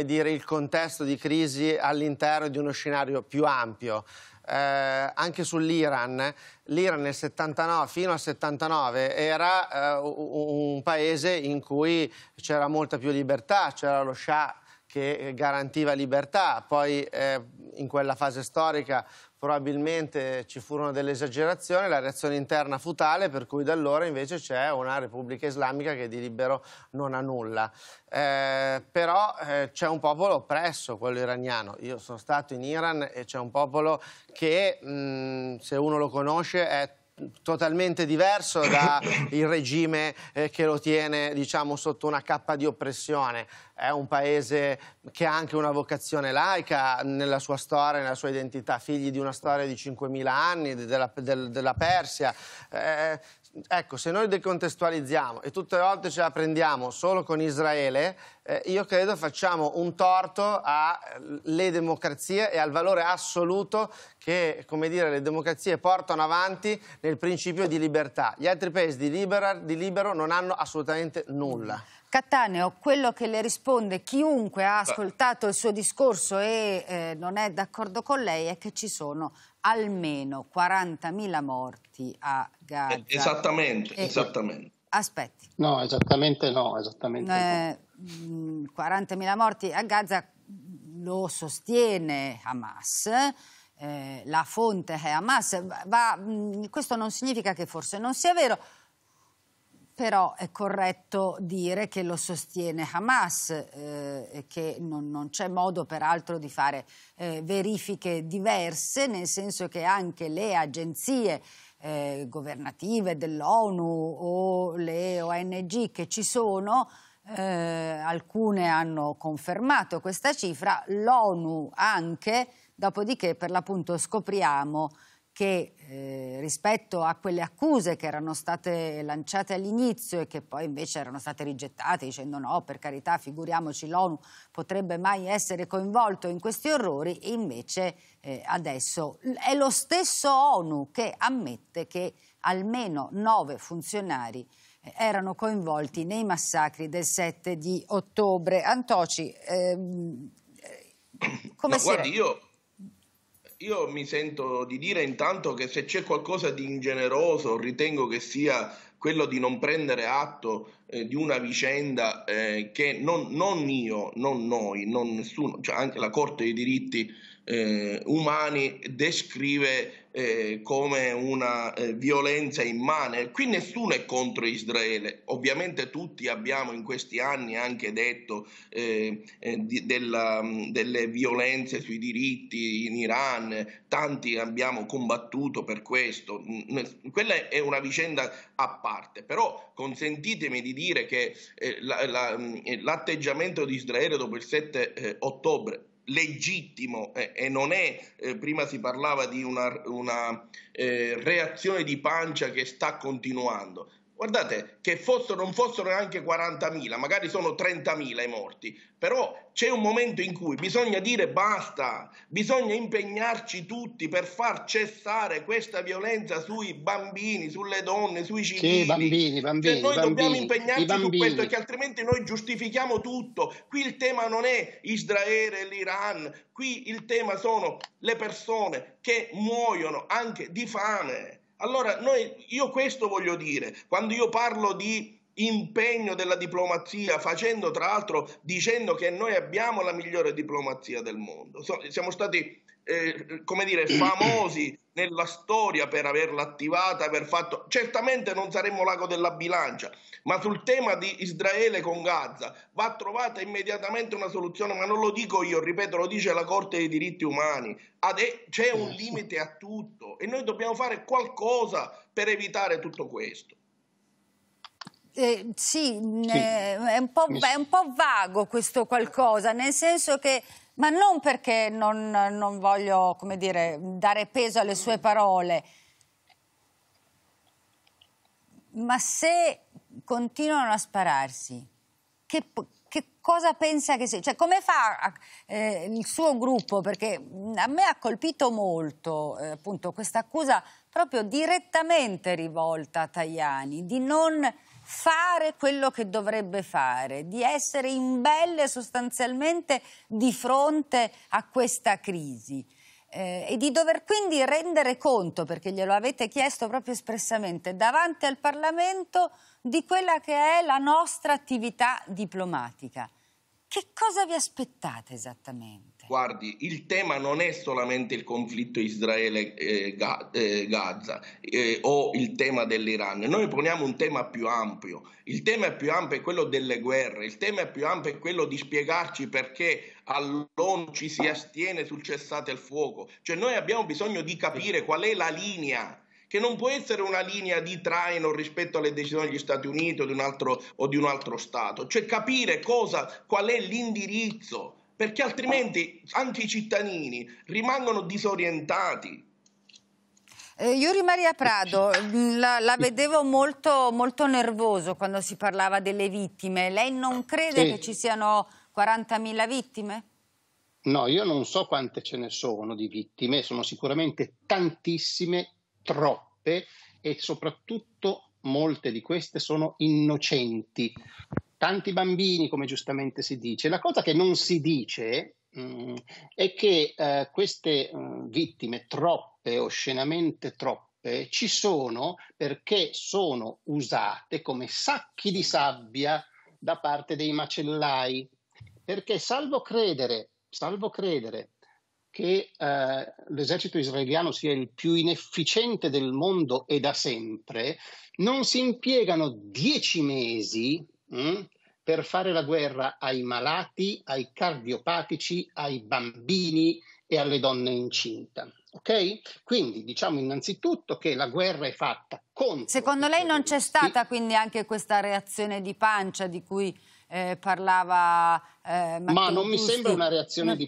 dire, il contesto di crisi all'interno di uno scenario più ampio eh, anche sull'Iran. L'Iran fino al 79 era eh, un paese in cui c'era molta più libertà, c'era lo Shah che garantiva libertà, poi eh, in quella fase storica probabilmente ci furono delle esagerazioni, la reazione interna fu tale per cui da allora invece c'è una Repubblica Islamica che di libero non ha nulla. Eh, però eh, c'è un popolo oppresso, quello iraniano. Io sono stato in Iran e c'è un popolo che, mh, mm, se uno lo conosce, è totalmente diverso dal regime eh, che lo tiene diciamo, sotto una cappa di oppressione. È un paese che ha anche una vocazione laica nella sua storia, nella sua identità, figli di una storia di 5.000 anni, della, del, della Persia. Eh, ecco, se noi decontestualizziamo e tutte le volte ce la prendiamo solo con Israele, eh, io credo facciamo un torto alle democrazie e al valore assoluto che, come dire, le democrazie portano avanti nel principio di libertà. Gli altri paesi di, libera, di libero non hanno assolutamente nulla. Cattaneo, quello che le risponde chiunque ha ascoltato il suo discorso e eh, non è d'accordo con lei è che ci sono almeno 40.000 morti a Gaza. Eh, esattamente, e, eh, esattamente. Aspetti. No, esattamente no, esattamente eh, mm, no. 40.000 morti a Gaza lo sostiene Hamas. Eh, la fonte è Hamas, va, mm, questo non significa che forse non sia vero, però è corretto dire che lo sostiene Hamas, eh, che non, non c'è modo peraltro di fare eh, verifiche diverse, nel senso che anche le agenzie eh, governative dell'ONU o le ONG che ci sono eh, alcune hanno confermato questa cifra, l'ONU anche, dopodiché per l'appunto scopriamo che eh, rispetto a quelle accuse che erano state lanciate all'inizio e che poi invece erano state rigettate dicendo no, per carità, figuriamoci, l'ONU potrebbe mai essere coinvolto in questi orrori, invece eh, adesso è lo stesso ONU che ammette che almeno nove funzionari eh, erano coinvolti nei massacri del 7 di ottobre. Antoci, ehm, eh, come no, si guardi, io io mi sento di dire intanto che se c'è qualcosa di ingeneroso, ritengo che sia quello di non prendere atto eh, di una vicenda eh, che non, non, io, non noi, non nessuno, cioè anche la Corte dei diritti eh, umani descrive eh, come una eh, violenza immane. Qui nessuno è contro Israele, ovviamente tutti abbiamo in questi anni anche detto eh, eh di, della, mm, delle violenze sui diritti in Iran, tanti abbiamo combattuto per questo, mm, quella è una vicenda a parte, però consentitemi di dire che eh, la, la, mm, l'atteggiamento di Israele dopo il 7 eh, ottobre legittimo eh, e non è, eh, prima si parlava di una, una eh, reazione di pancia che sta continuando, Guardate che fossero, non fossero neanche 40.000, magari sono 30.000 i morti, però c'è un momento in cui bisogna dire basta, bisogna impegnarci tutti per far cessare questa violenza sui bambini, sulle donne, sui civili. Sì, bambini, bambini. Cioè, noi bambini, dobbiamo impegnarci su questo perché altrimenti noi giustifichiamo tutto. Qui il tema non è Israele e l'Iran, qui il tema sono le persone che muoiono anche di fame. Allora, noi, io questo voglio dire, quando io parlo di impegno della diplomazia, facendo tra l'altro dicendo che noi abbiamo la migliore diplomazia del mondo. siamo stati eh, come dire, famosi nella storia per averla attivata, aver fatto... Certamente non saremmo l'ago della bilancia, ma sul tema di Israele con Gaza va trovata immediatamente una soluzione, ma non lo dico io, ripeto, lo dice la Corte dei diritti umani. Adè, c'è un limite a tutto e noi dobbiamo fare qualcosa per evitare tutto questo. Eh, sì, sì. Eh, è, un è, un po', vago questo qualcosa, nel senso che, ma non perché non, non voglio, dire, dare peso alle sue parole, ma se continuano a spararsi, che, che cosa pensa che sia? Cioè, come fa eh, il suo gruppo? Perché mm, a me ha colpito molto eh, appunto questa accusa proprio direttamente rivolta a Tajani di non fare quello che dovrebbe fare, di essere imbelle sostanzialmente di fronte a questa crisi. Eh, e di dover quindi rendere conto, perché glielo avete chiesto proprio espressamente, davanti al Parlamento di quella che è la nostra attività diplomatica. Che cosa vi aspettate esattamente? Guardi, il tema non è solamente il conflitto Israele-Gaza eh, eh, eh, o il tema dell'Iran, noi poniamo un tema più ampio, il tema più ampio è quello delle guerre, il tema più ampio è quello di spiegarci perché all'ONU ci si astiene sul cessate il fuoco, cioè noi abbiamo bisogno di capire qual è la linea che non può essere una linea di traino rispetto alle decisioni degli Stati Uniti o di un altro, o di un altro Stato, cioè capire cosa, qual è l'indirizzo perché altrimenti anche i cittadini rimangono disorientati. Eh, Iuri Maria Prado, la, la vedevo molto, molto, nervoso quando si parlava delle vittime. Lei non crede sì. che ci siano 40.000 vittime? No, io non so quante ce ne sono di vittime, sono sicuramente tantissime, troppe e soprattutto molte di queste sono innocenti tanti bambini, come giustamente si dice. La cosa che non si dice mh, mm, è che eh, queste mh, mm, vittime, troppe oscenamente troppe, ci sono perché sono usate come sacchi di sabbia da parte dei macellai. Perché salvo credere, salvo credere che eh, l'esercito israeliano sia il più inefficiente del mondo e da sempre, non si impiegano dieci mesi mh, mm? per fare la guerra ai malati, ai cardiopatici, ai bambini e alle donne incinta. Ok? Quindi diciamo innanzitutto che la guerra è fatta contro. Secondo lei non c'è stata quindi anche questa reazione di pancia di cui eh, parlava eh, Ma non mi, no.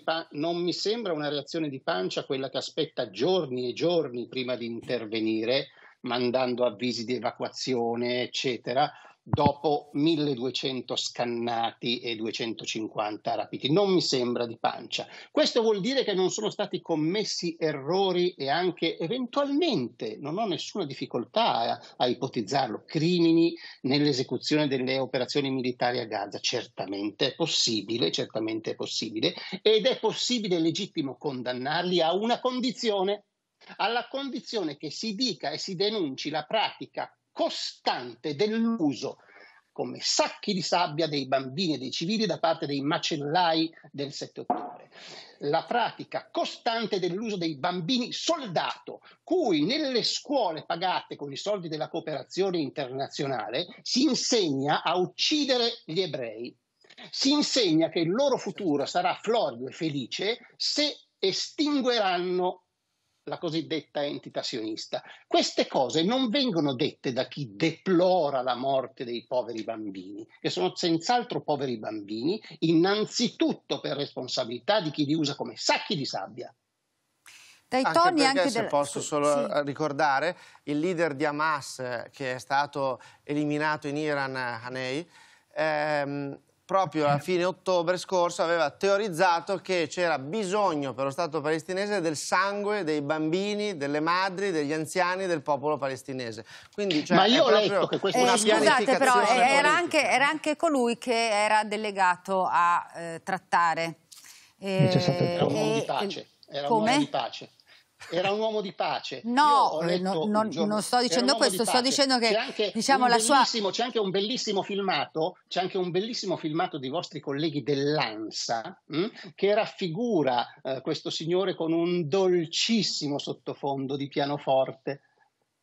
non mi, sembra una reazione di pancia quella che aspetta giorni e giorni prima di intervenire mandando avvisi di evacuazione, eccetera, dopo 1200 scannati e 250 rapiti. Non mi sembra di pancia. Questo vuol dire che non sono stati commessi errori e anche eventualmente, non ho nessuna difficoltà a, a ipotizzarlo, crimini nell'esecuzione delle operazioni militari a Gaza. Certamente è possibile, certamente è possibile ed è possibile e legittimo condannarli a una condizione alla condizione che si dica e si denunci la pratica costante dell'uso come sacchi di sabbia dei bambini e dei civili da parte dei macellai del 7 ottobre. La pratica costante dell'uso dei bambini soldato, cui nelle scuole pagate con i soldi della cooperazione internazionale si insegna a uccidere gli ebrei. Si insegna che il loro futuro sarà florido e felice se estingueranno la cosiddetta entità sionista. Queste cose non vengono dette da chi deplora la morte dei poveri bambini, che sono senz'altro poveri bambini, innanzitutto per responsabilità di chi li usa come sacchi di sabbia. Dai anche toni perché, anche se del... posso solo sì. ricordare, il leader di Hamas eh, che è stato eliminato in Iran, eh, Hanei, ehm, proprio a fine ottobre scorso aveva teorizzato che c'era bisogno per lo Stato palestinese del sangue dei bambini, delle madri, degli anziani, del popolo palestinese. Quindi, cioè, Ma io ho letto che questo eh, Scusate però, eh, era anche, era anche, colui che era delegato a eh, trattare. Eh, e, un uomo di pace. Era un uomo di pace era un uomo di pace. No, eh, no non, non, sto dicendo questo, di sto dicendo che c'è anche, diciamo, la sua... c'è anche un bellissimo filmato, c'è anche un bellissimo filmato dei vostri colleghi dell'ANSA mh, hm, che raffigura eh, questo signore con un dolcissimo sottofondo di pianoforte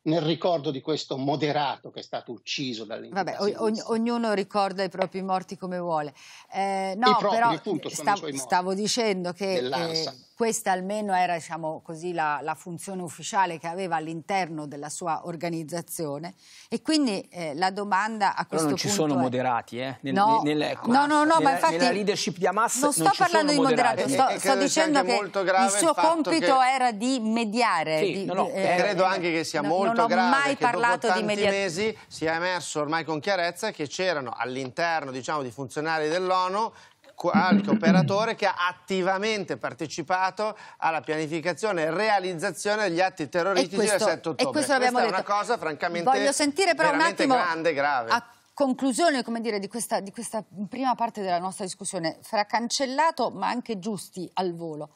nel ricordo di questo moderato che è stato ucciso dall'entità Vabbè, ogni, ognuno ricorda i propri morti come vuole. Eh, no, propri, però appunto, eh, stavo, stavo dicendo che eh, questa almeno era diciamo così, la, la, funzione ufficiale che aveva all'interno della sua organizzazione e quindi eh, la domanda a questo punto... Però non ci sono è... moderati, eh? Nel, no, nel, nel, ecco, no, no, no, nella, ma infatti... Nella leadership di Hamas non sto non parlando di moderato, moderati. sto, e, eh, e sto eh, dicendo che il suo compito che... era di mediare. Sì, di, no, no, eh, eh, credo anche che sia molto non grave mai parlato dopo di mediazione. mesi sia emerso ormai con chiarezza che c'erano all'interno diciamo, di funzionari dell'ONU qualche operatore che ha attivamente partecipato alla pianificazione e realizzazione degli atti terroristici questo, del 7 ottobre. E questo Questa è una cosa francamente Voglio sentire però un attimo grande, grave. A conclusione dire, di, questa, di questa prima parte della nostra discussione, fra cancellato ma anche giusti al volo,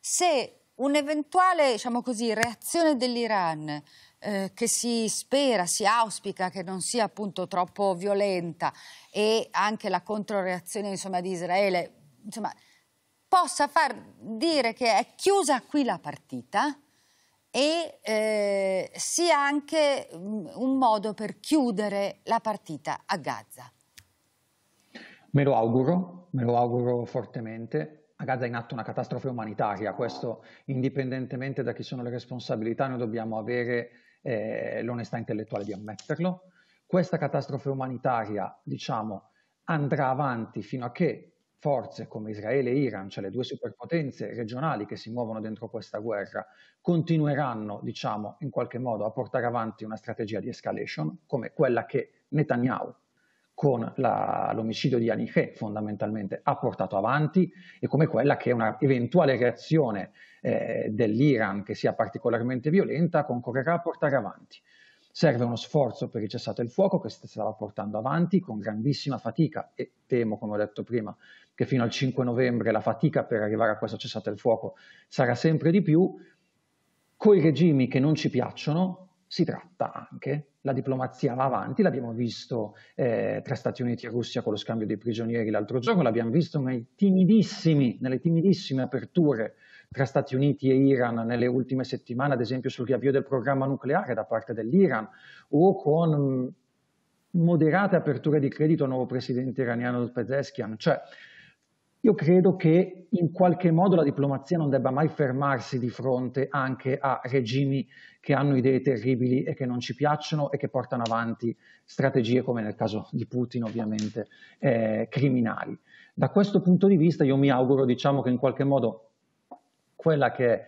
se un'eventuale diciamo reazione dell'Iran eh, che si spera, si auspica che non sia appunto troppo violenta e anche la controreazione insomma, di Israele, insomma, possa far dire che è chiusa qui la partita e eh, sia anche mm, un modo per chiudere la partita a Gaza. Me lo auguro, me lo auguro fortemente. A Gaza è in atto una catastrofe umanitaria, questo indipendentemente da chi sono le responsabilità, noi dobbiamo avere eh, l'onestà intellettuale di ammetterlo. Questa catastrofe umanitaria, diciamo, andrà avanti fino a che forze come Israele e Iran, cioè le due superpotenze regionali che si muovono dentro questa guerra, continueranno, diciamo, in qualche modo a portare avanti una strategia di escalation, come quella che Netanyahu con la, l'omicidio di Aniché fondamentalmente ha portato avanti e come quella che una eventuale reazione eh, dell'Iran, che sia particolarmente violenta, concorrerà a portare avanti. Serve uno sforzo per il cessate il fuoco che si stava portando avanti con grandissima fatica e temo, come ho detto prima, che fino al 5 novembre la fatica per arrivare a questo cessate il fuoco sarà sempre di più. Coi regimi che non ci piacciono si tratta anche, la diplomazia va avanti, l'abbiamo visto eh, tra Stati Uniti e Russia con lo scambio dei prigionieri l'altro giorno, l'abbiamo visto nei timidissimi, nelle timidissime aperture tra Stati Uniti e Iran nelle ultime settimane, ad esempio sul riavvio del programma nucleare da parte dell'Iran, o con mm, moderate aperture di credito al nuovo presidente iraniano Pezeshkian. Cioè, io credo che in qualche modo la diplomazia non debba mai fermarsi di fronte anche a regimi che hanno idee terribili e che non ci piacciono e che portano avanti strategie, come nel caso di Putin ovviamente, eh, criminali. Da questo punto di vista io mi auguro diciamo, che in qualche modo quella che è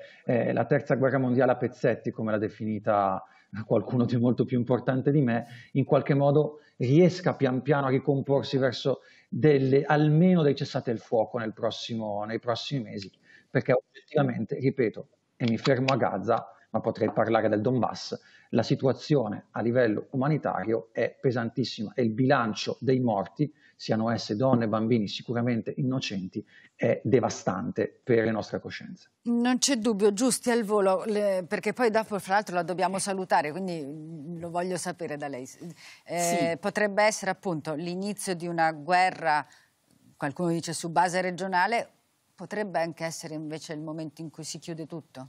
eh, la terza guerra mondiale a pezzetti, come l'ha definita qualcuno di molto più importante di me, in qualche modo riesca pian piano a ricomporsi verso delle, almeno dei cessate il fuoco prossimo, nei prossimi mesi, perché oggettivamente, ripeto, e mi fermo a Gaza, ma potrei parlare del Donbass, la situazione a livello umanitario è pesantissima e il bilancio dei morti siano esse donne, bambini, sicuramente innocenti, è devastante per le nostre coscienze. Non c'è dubbio, giusti al volo, le, perché poi dopo fra l'altro la dobbiamo salutare, quindi lo voglio sapere da lei. Eh, sì. Potrebbe essere appunto l'inizio di una guerra, qualcuno dice su base regionale, potrebbe anche essere invece il momento in cui si chiude tutto?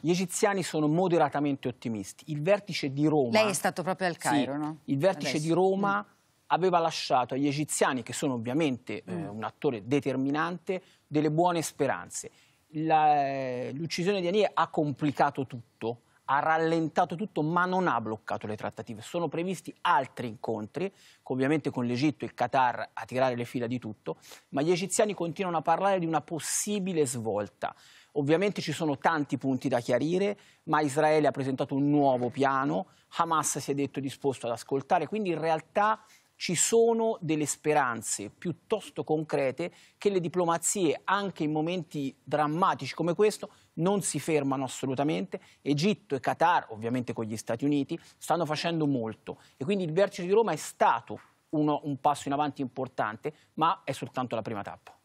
Gli egiziani sono moderatamente ottimisti. Il vertice di Roma... Lei è stato proprio al Cairo, sì, no? Il vertice Adesso. di Roma... Mm aveva lasciato agli egiziani, che sono ovviamente eh, mm. un attore determinante, delle buone speranze. Eh, l'uccisione di Anie ha complicato tutto, ha rallentato tutto, ma non ha bloccato le trattative. Sono previsti altri incontri, ovviamente con l'Egitto e il Qatar a tirare le fila di tutto, ma gli egiziani continuano a parlare di una possibile svolta. Ovviamente ci sono tanti punti da chiarire, ma Israele ha presentato un nuovo piano, Hamas si è detto disposto ad ascoltare, quindi in realtà ci sono delle speranze piuttosto concrete che le diplomazie, anche in momenti drammatici come questo, non si fermano assolutamente. Egitto e Qatar, ovviamente con gli Stati Uniti, stanno facendo molto e quindi il vertice di Roma è stato uno, un passo in avanti importante, ma è soltanto la prima tappa.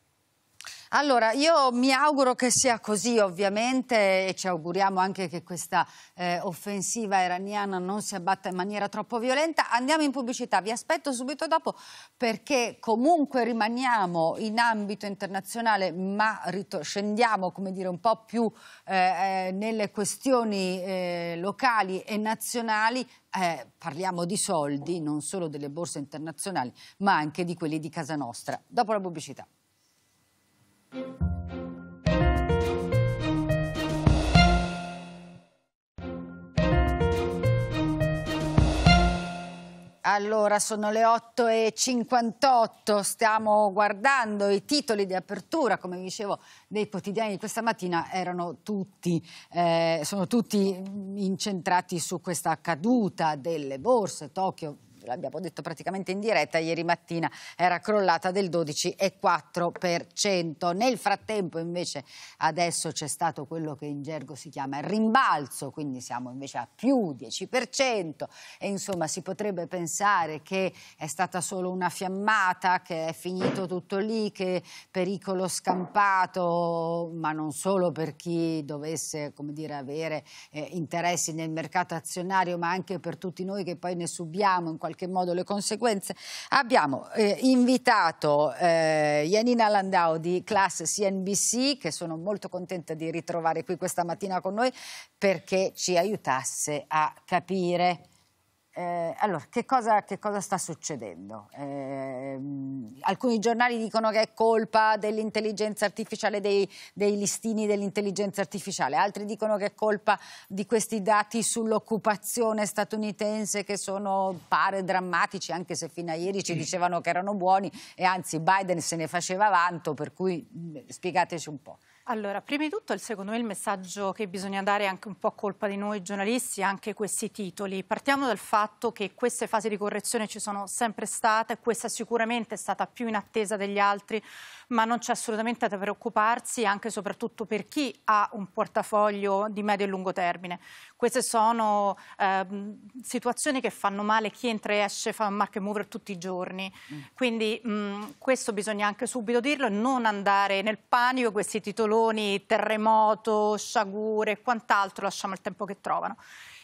Allora, io mi auguro che sia così ovviamente e ci auguriamo anche che questa eh, offensiva iraniana non si abbatta in maniera troppo violenta. Andiamo in pubblicità, vi aspetto subito dopo perché comunque rimaniamo in ambito internazionale ma scendiamo come dire, un po' più eh, eh nelle questioni eh, locali e nazionali. Eh, parliamo di soldi, non solo delle borse internazionali ma anche di quelli di casa nostra. Dopo la pubblicità. Allora, sono le 8.58, stiamo guardando i titoli di apertura, come vi dicevo, dei quotidiani di questa mattina erano tutti, eh, sono tutti incentrati su questa caduta delle borse, Tokyo l'abbiamo detto praticamente in diretta, ieri mattina era crollata del 12,4%. Nel frattempo invece adesso c'è stato quello che in gergo si chiama il rimbalzo, quindi siamo invece a più 10% e insomma si potrebbe pensare che è stata solo una fiammata, che è finito tutto lì, che pericolo scampato, ma non solo per chi dovesse come dire, avere eh, interessi nel mercato azionario, ma anche per tutti noi che poi ne subiamo in qualche qualche modo le conseguenze. Abbiamo eh, invitato eh, Janina Landau di Class CNBC, che sono molto contenta di ritrovare qui questa mattina con noi, perché ci aiutasse a capire eh, allora, che cosa, che cosa, sta succedendo? Eh, alcuni giornali dicono che è colpa dell'intelligenza artificiale, dei, dei listini dell'intelligenza artificiale, altri dicono che è colpa di questi dati sull'occupazione statunitense che sono pare drammatici, anche se fino a ieri ci mm. dicevano che erano buoni e anzi Biden se ne faceva vanto, per cui mm, spiegateci un po'. Allora, prima di tutto, secondo me il messaggio che bisogna dare è anche un po' a colpa di noi giornalisti, anche questi titoli. Partiamo dal fatto che queste fasi di correzione ci sono sempre state, questa sicuramente è stata più in attesa degli altri ma non c'è assolutamente da preoccuparsi anche e soprattutto per chi ha un portafoglio di medio e lungo termine. Queste sono eh, situazioni che fanno male chi entra e esce fa un market mover tutti i giorni. Mm. Quindi mh, mm, questo bisogna anche subito dirlo, e non andare nel panico, questi titoloni terremoto, sciagure e quant'altro lasciamo il tempo che trovano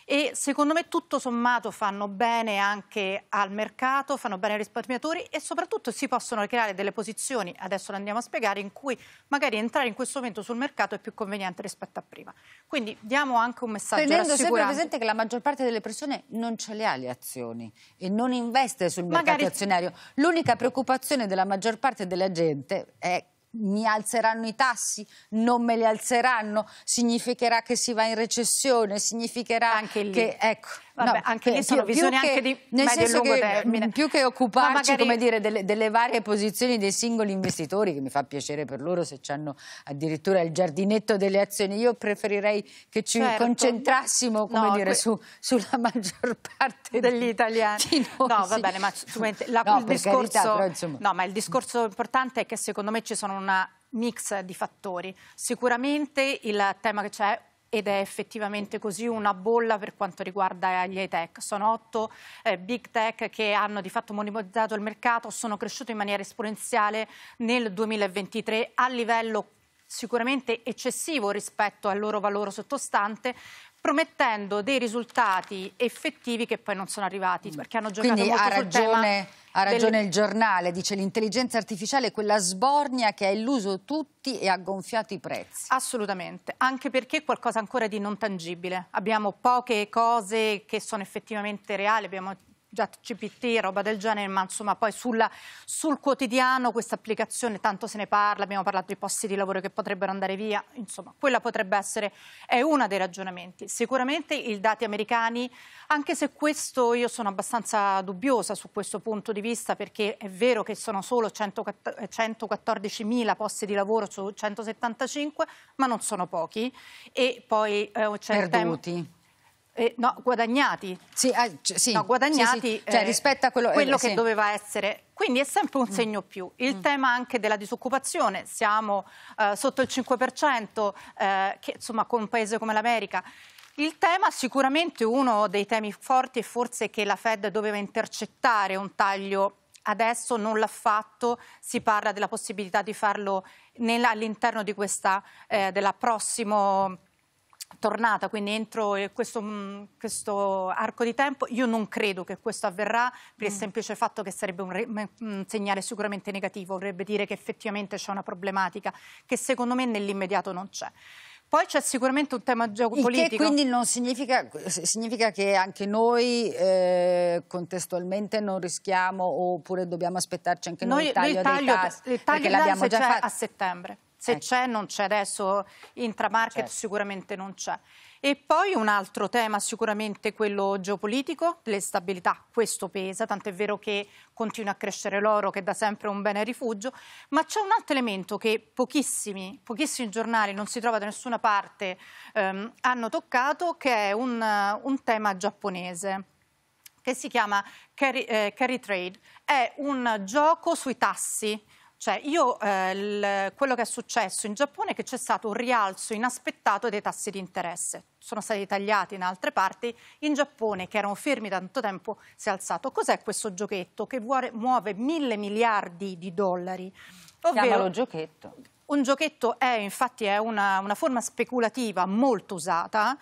e secondo me tutto sommato fanno bene anche al mercato, fanno bene ai risparmiatori e soprattutto si possono creare delle posizioni, adesso le andiamo a spiegare, in cui magari entrare in questo momento sul mercato è più conveniente rispetto a prima. Quindi diamo anche un messaggio Tenendo sempre presente che la maggior parte delle persone non ce le ha le azioni e non investe sul mercato magari... azionario. L'unica preoccupazione della maggior parte della gente è mi alzeranno i tassi, non me li alzeranno, significherà che si va in recessione, significherà anche lì. che... Ecco. Vabbè, no, anche lì eh, sono visioni che, anche di nel senso che, termine. Più che occuparci, Ma magari... come dire, delle, delle, varie posizioni dei singoli investitori, che mi fa piacere per loro se hanno addirittura il giardinetto delle azioni, io preferirei che ci certo. concentrassimo, come no, dire, que... su, sulla maggior parte degli italiani. Di noi, no, va bene, ma la, no, il discorso, carità, però, insomma... no, ma il discorso importante è che secondo me ci sono una mix di fattori. Sicuramente il tema che c'è ed è effettivamente così una bolla per quanto riguarda gli high tech. Sono otto eh, big tech che hanno di fatto monopolizzato il mercato, sono cresciute in maniera esponenziale nel 2023 a livello sicuramente eccessivo rispetto al loro valore sottostante, promettendo dei risultati effettivi che poi non sono arrivati, perché hanno giocato Quindi molto ha ragione, ha ragione delle... il giornale, dice l'intelligenza artificiale è quella sbornia che ha illuso tutti e ha gonfiato i prezzi. Assolutamente, anche perché è qualcosa ancora di non tangibile. Abbiamo poche cose che sono effettivamente reali, abbiamo chat GPT, roba del genere, ma insomma poi sulla, sul quotidiano questa applicazione, tanto se ne parla, abbiamo parlato di posti di lavoro che potrebbero andare via, insomma quella potrebbe essere, è una dei ragionamenti. Sicuramente i dati americani, anche se questo io sono abbastanza dubbiosa su questo punto di vista, perché è vero che sono solo 114.000 eh, posti di lavoro su 175, ma non sono pochi. E poi eh, c'è Perduti. Eh, no, guadagnati. Sì, eh, sì. No, guadagnati sì, sì. Cioè, eh, rispetto a quello, quello eh, che doveva essere. Quindi è sempre un mm. segno più. Il mm. tema anche della disoccupazione, siamo eh, sotto il 5%, che insomma con un paese come l'America il tema sicuramente uno dei temi forti è forse che la Fed doveva intercettare un taglio adesso non l'ha fatto, si parla della possibilità di farlo all'interno di questa eh, della prossima tornata, quindi entro questo, mm, questo, arco di tempo, io non credo che questo avverrà per il mm. semplice fatto che sarebbe un, un mm, segnale sicuramente negativo, vorrebbe dire che effettivamente c'è una problematica che secondo me nell'immediato non c'è. Poi c'è sicuramente un tema geopolitico. che quindi non significa, significa che anche noi eh, contestualmente non rischiamo oppure dobbiamo aspettarci anche noi, noi il taglio, il taglio dei tassi, il taglio perché l'abbiamo già fatto a settembre se ecco. c'è non c'è adesso, intramarket certo. sicuramente non c'è. E poi un altro tema sicuramente quello geopolitico, le stabilità. questo pesa, tant'è vero che continua a crescere l'oro che è da sempre un bene rifugio, ma c'è un altro elemento che pochissimi, pochissimi giornali, non si trova da nessuna parte, ehm, hanno toccato, che è un, un tema giapponese che si chiama Carry, eh, Carry Trade, è un gioco sui tassi, cioè io eh, il, quello che è successo in Giappone è che c'è stato un rialzo inaspettato dei tassi di interesse. Sono stati tagliati in altre parti. In Giappone, che erano fermi da tanto tempo, si è alzato. Cos'è questo giochetto che vuole, muove mille miliardi di dollari? Ovvero, Chiamalo giochetto. Un giochetto è infatti è una, una forma speculativa molto usata,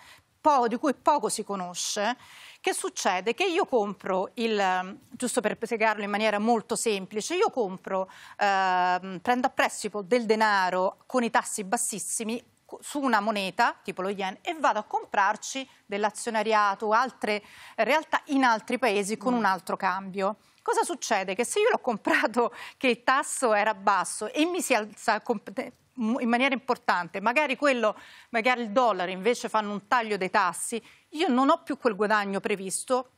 di cui poco si conosce che succede? Che io compro il, ehm, giusto per spiegarlo in maniera molto semplice, io compro, eh, prendo a prestito del denaro con i tassi bassissimi su una moneta, tipo lo yen, e vado a comprarci dell'azionariato o altre realtà in altri paesi con mm. un altro cambio. Cosa succede? Che se io l'ho comprato che il tasso era basso e mi si alza in maniera importante, magari, quello, magari il dollaro invece fanno un taglio dei tassi, io non ho più quel guadagno previsto,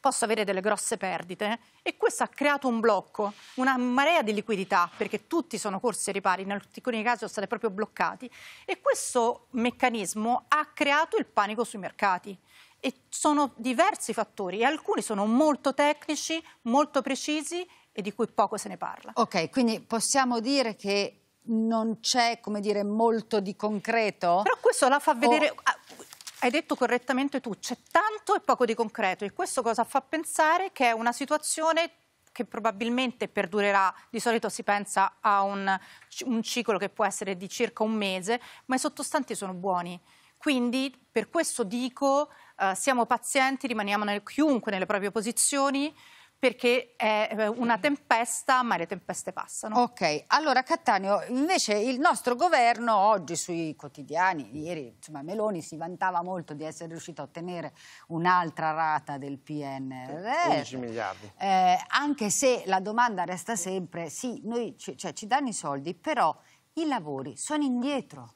posso avere delle grosse perdite eh? e questo ha creato un blocco, una marea di liquidità perché tutti sono corsi ai ripari, in alcuni casi sono stati proprio bloccati e questo meccanismo ha creato il panico sui mercati e sono diversi fattori e alcuni sono molto tecnici, molto precisi e di cui poco se ne parla. Ok, quindi possiamo dire che non c'è, come dire, molto di concreto. Però questo la fa vedere... O... Ah, hai detto correttamente tu, c'è tanto e poco di concreto e questo cosa fa pensare che è una situazione che probabilmente perdurerà, di solito si pensa a un, un ciclo che può essere di circa un mese, ma i sottostanti sono buoni. Quindi per questo dico, eh, siamo pazienti, rimaniamo nel, chiunque nelle proprie posizioni, perché è eh, una tempesta, ma le tempeste passano. Ok, allora Cattaneo, invece il nostro governo oggi sui quotidiani, ieri insomma, Meloni si vantava molto di essere riuscito a ottenere un'altra rata del PNR. 11 eh, miliardi. Eh, anche se la domanda resta sempre, sì, noi cioè, ci danno i soldi, però i lavori sono indietro.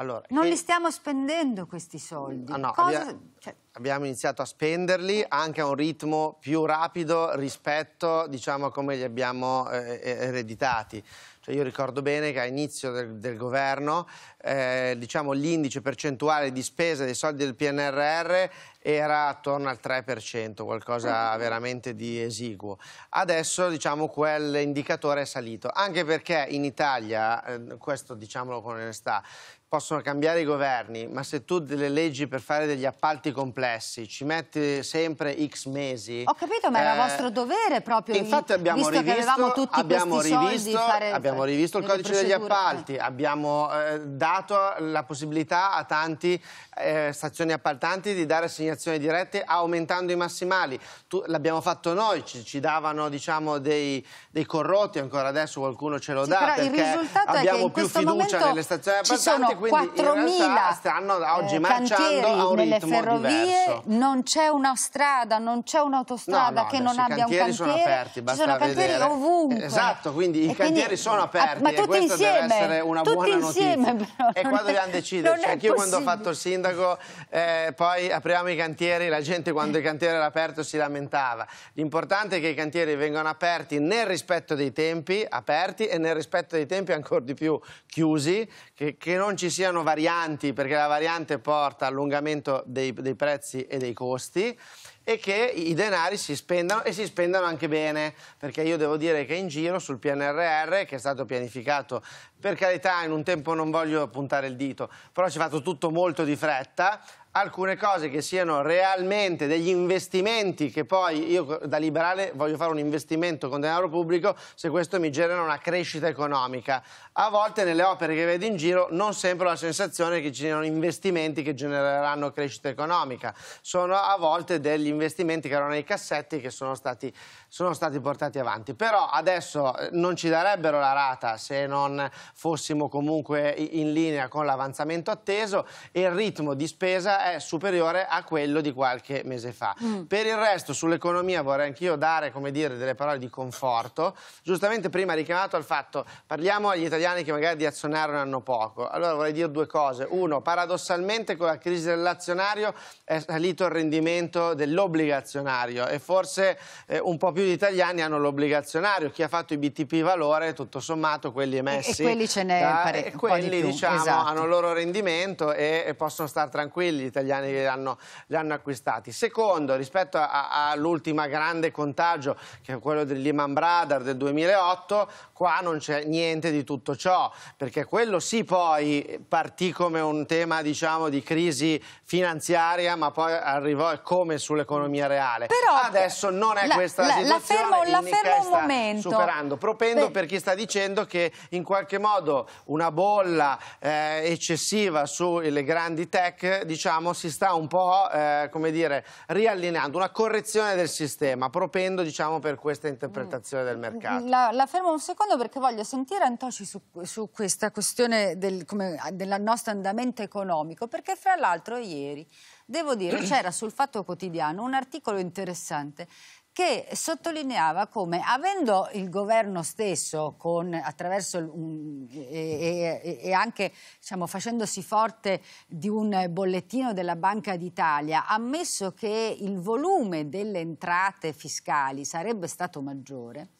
Allora, non e... Eh, li stiamo spendendo questi soldi. no, Cosa... abbia... cioè... Abbiamo iniziato a spenderli eh. anche a un ritmo più rapido rispetto diciamo, a come li abbiamo eh, eh, ereditati. Cioè io ricordo bene che a inizio del, del governo eh, diciamo, l'indice percentuale di spesa dei soldi del PNRR era attorno al 3%, qualcosa ah. veramente di esiguo. Adesso diciamo, quell'indicatore è salito, anche perché in Italia, eh, questo diciamolo con onestà, possono cambiare i governi, ma se tu delle leggi per fare degli appalti complessi ci metti sempre X mesi... Ho capito, ma eh, era vostro dovere proprio, infatti abbiamo rivisto, abbiamo rivisto, fare, abbiamo rivisto il codice degli appalti, eh. abbiamo eh, dato la possibilità a tante eh, stazioni appaltanti di dare assegnazioni dirette aumentando i massimali. L'abbiamo fatto noi, ci, ci davano diciamo, dei, dei, corrotti, ancora adesso qualcuno ce lo sì, dà, perché abbiamo più fiducia nelle stazioni appaltanti quindi 4.000 stanno eh, oggi eh, marciando a un nelle ferrovie, diverso. non c'è una strada, non c'è un'autostrada no, no, che non abbia un cantiere. Sono aperti, basta Ci sono vedere. cantieri ovunque. Esatto, quindi e i cantieri sono aperti ma tutti insieme, deve essere una tutti buona insieme, notizia. Però, e qua dobbiamo deciderci. Cioè, anch'io quando ho fatto il sindaco, eh, poi apriamo i cantieri, la gente quando il cantiere era aperto si lamentava. L'importante è che i cantieri vengano aperti nel rispetto dei tempi aperti e nel rispetto dei tempi ancora di più chiusi che, che, non ci siano varianti, perché la variante porta allungamento dei, dei prezzi e dei costi e che i denari si spendano e si spendano anche bene, perché io devo dire che in giro sul PNRR, che è stato pianificato per carità in un tempo non voglio puntare il dito, però ci è fatto tutto molto di fretta, alcune cose che siano realmente degli investimenti che poi io da liberale voglio fare un investimento con denaro pubblico se questo mi genera una crescita economica. A volte nelle opere che vedo in giro non sempre ho la sensazione che ci siano investimenti che genereranno crescita economica, sono a volte degli investimenti che erano nei cassetti che sono stati, sono stati portati avanti. Però adesso eh, non ci darebbero la rata se non fossimo comunque in linea con l'avanzamento atteso e il ritmo di spesa è è superiore a quello di qualche mese fa. Mm. Per il resto sull'economia vorrei anch'io dare come dire, delle parole di conforto. Giustamente prima ha richiamato al fatto, parliamo agli italiani che magari di azionario ne hanno poco. Allora vorrei dire due cose. Uno, paradossalmente con la crisi dell'azionario è salito il rendimento dell'obbligazionario e forse eh, un po' più di italiani hanno l'obbligazionario. Chi ha fatto i BTP valore, tutto sommato, quelli emessi. E, e quelli ce n'è da, parecchio. E quelli, di diciamo, esatto. hanno il loro rendimento e, e possono stare tranquilli italiani che li hanno, li hanno acquistati. Secondo, rispetto all'ultimo grande contagio, che è quello del Lehman Brothers del 2008, qua non c'è niente di tutto ciò, perché quello sì poi partì come un tema diciamo, di crisi finanziaria, ma poi arrivò come sull'economia reale. Però Adesso non è la, questa la, situazione, la fermo, la fermo un momento. superando, propendo Beh. per chi sta dicendo che in qualche modo una bolla eh, eccessiva sulle grandi tech, diciamo, diciamo, si sta un po' eh, come dire, riallineando, una correzione del sistema, propendo diciamo, per questa interpretazione del mercato. La, la, fermo un secondo perché voglio sentire Antoci su, su questa questione del, come, del nostro andamento economico, perché fra l'altro ieri, devo dire, c'era sul Fatto Quotidiano un articolo interessante che sottolineava come avendo il governo stesso con, attraverso um, e, e, e, anche diciamo, facendosi forte di un bollettino della Banca d'Italia ammesso che il volume delle entrate fiscali sarebbe stato maggiore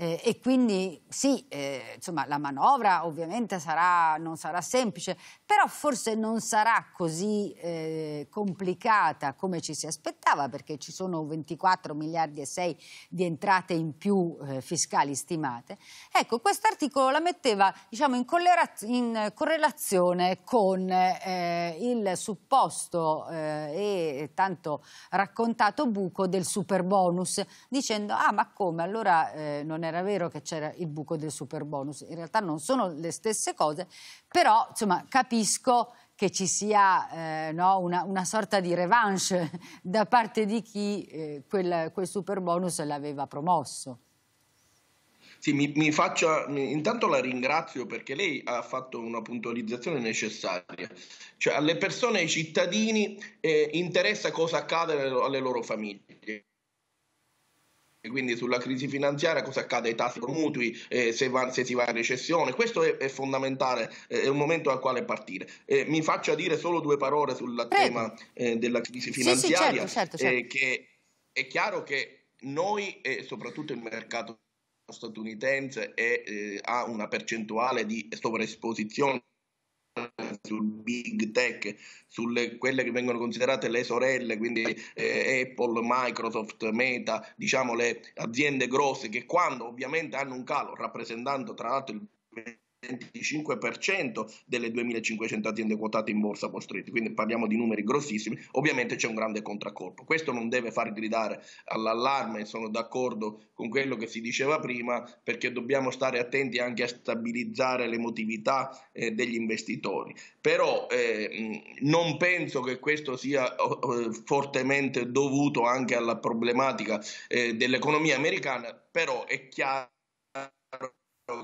eh, e quindi sì, eh, insomma, la manovra ovviamente sarà, non sarà semplice, però forse non sarà così eh, complicata come ci si aspettava, perché ci sono 24 miliardi e 6 di entrate in più eh, fiscali stimate. Ecco, questo articolo la metteva diciamo, in, in, correlazione con eh, il supposto eh, e tanto raccontato buco del super bonus, dicendo ah ma come allora non è era vero che c'era il buco del super bonus, in realtà non sono le stesse cose, però insomma capisco che ci sia eh, no, una, una, sorta di revanche da parte di chi eh, quel, quel super bonus l'aveva promosso. Sì, mi, mi faccia, intanto la ringrazio perché lei ha fatto una puntualizzazione necessaria. Cioè alle persone, ai cittadini eh, interessa cosa accade alle loro famiglie quindi sulla crisi finanziaria, cosa accade ai tassi con mutui, eh, se, va, se, si va in recessione. Questo è, è fondamentale, è un momento al quale partire. Eh, mi faccia dire solo due parole sul tema eh, della crisi finanziaria, sì, sì, certo, certo, eh, certo. che è chiaro che noi e soprattutto il mercato statunitense è, eh, ha una percentuale di sovraesposizione sul big tech, sulle quelle che vengono considerate le sorelle, quindi eh, Apple, Microsoft, Meta, diciamo le aziende grosse che quando ovviamente hanno un calo, rappresentando tra l'altro il 25% delle 2.500 aziende quotate in borsa a Wall Street, quindi parliamo di numeri grossissimi, ovviamente c'è un grande contraccolpo. Questo non deve far gridare all'allarme, sono d'accordo con quello che si diceva prima, perché dobbiamo stare attenti anche a stabilizzare l'emotività eh, degli investitori. Però eh, non penso che questo sia eh, fortemente dovuto anche alla problematica eh, dell'economia americana, però è chiaro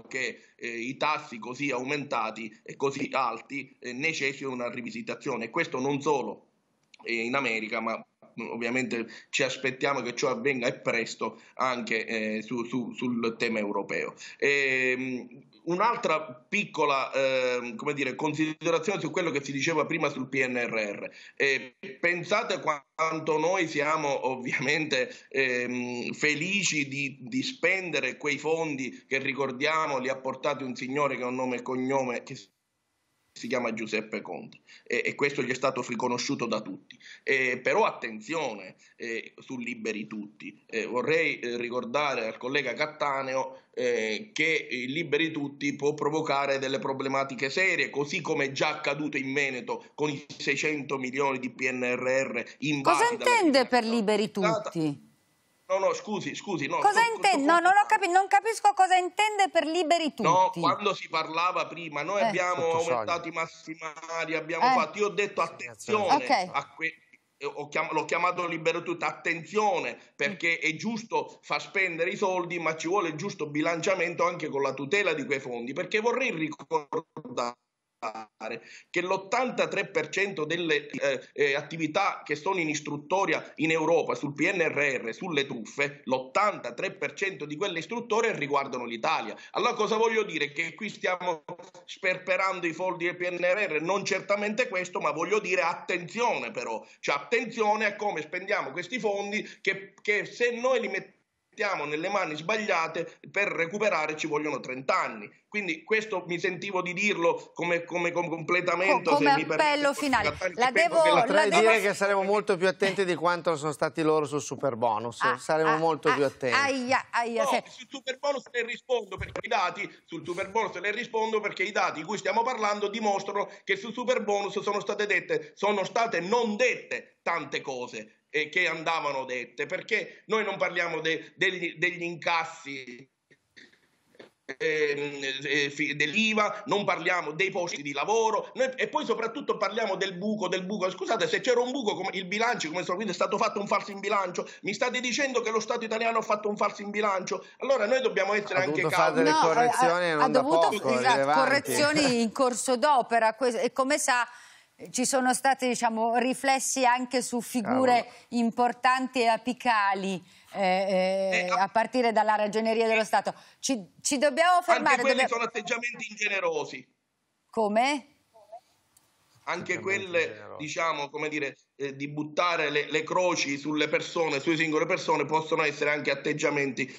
che eh, i tassi così aumentati e così alti eh, necessitano una rivisitazione. Questo non solo eh, in America, ma Mm, ovviamente ci aspettiamo che ciò avvenga e presto anche eh, su, su, sul tema europeo. E, ehm, un'altra piccola eh, dire, considerazione su quello che si diceva prima sul PNRR. Eh, pensate quanto noi siamo ovviamente ehm, felici di, di, spendere quei fondi che ricordiamo li ha portati un signore che ha un nome e cognome che si si chiama Giuseppe Conte e, e, questo gli è stato riconosciuto da tutti. E, però attenzione eh, su Liberi Tutti, eh, vorrei eh, ricordare al collega Cattaneo eh, che Liberi Tutti può provocare delle problematiche serie, così come è già accaduto in Veneto con i 600 milioni di PNRR in Cosa intende per Liberi Tutti? No, no, scusi, scusi. No, cosa intende? No, non, capi non, capisco cosa intende per liberi tutti. No, quando si parlava prima, noi eh. abbiamo Tutto aumentato i massimali, abbiamo eh. fatto... Io ho detto attenzione okay. a que- eh, chiam l'ho chiamato libero tutto, attenzione perché mm. è giusto far spendere i soldi ma ci vuole il giusto bilanciamento anche con la tutela di quei fondi perché vorrei ricordare che l'83% delle eh, eh, attività che sono in istruttoria in Europa sul PNRR, sulle truffe, l'83% di quelle istruttorie riguardano l'Italia. Allora cosa voglio dire? Che qui stiamo sperperando i fondi del PNRR, non certamente questo, ma voglio dire attenzione però, cioè attenzione a come spendiamo questi fondi che, che se noi li mettiamo mettiamo nelle mani sbagliate per recuperare ci vogliono 30 anni. Quindi questo mi sentivo di dirlo come, come, completamento. Co- come appello permette, finale. La devo, la potrei devo... dire che saremo molto più attenti di quanto sono stati loro sul super bonus. Ah, saremo ah, molto ah, più attenti. Aia, aia, no, se... Sul super bonus le rispondo perché i dati sul super bonus le rispondo perché i dati di cui stiamo parlando dimostrano che sul super bonus sono state dette, sono state non dette tante cose eh, che andavano dette, perché noi non parliamo de, degli, degli incassi ehm, eh, dell'IVA, non parliamo dei posti di lavoro noi, e poi soprattutto parliamo del buco, del buco. Scusate, se c'era un buco, come il bilancio, come sono, è stato fatto un falso in bilancio, mi state dicendo che lo Stato italiano ha fatto un falso in bilancio? Allora noi dobbiamo essere anche calmi. No, eh, eh, ha, ha dovuto fare esatto, correzioni in corso d'opera e come sa ci sono stati diciamo, riflessi anche su figure Cavolo. importanti e apicali, eh, eh, eh ah. a partire dalla ragioneria dello Stato. Ci, ci dobbiamo fermare. Anche quelli dobbiamo... sono atteggiamenti ingenerosi. Come? Anche quelle, diciamo, come dire, eh, di buttare le, le croci sulle persone, sulle singole persone, possono essere anche atteggiamenti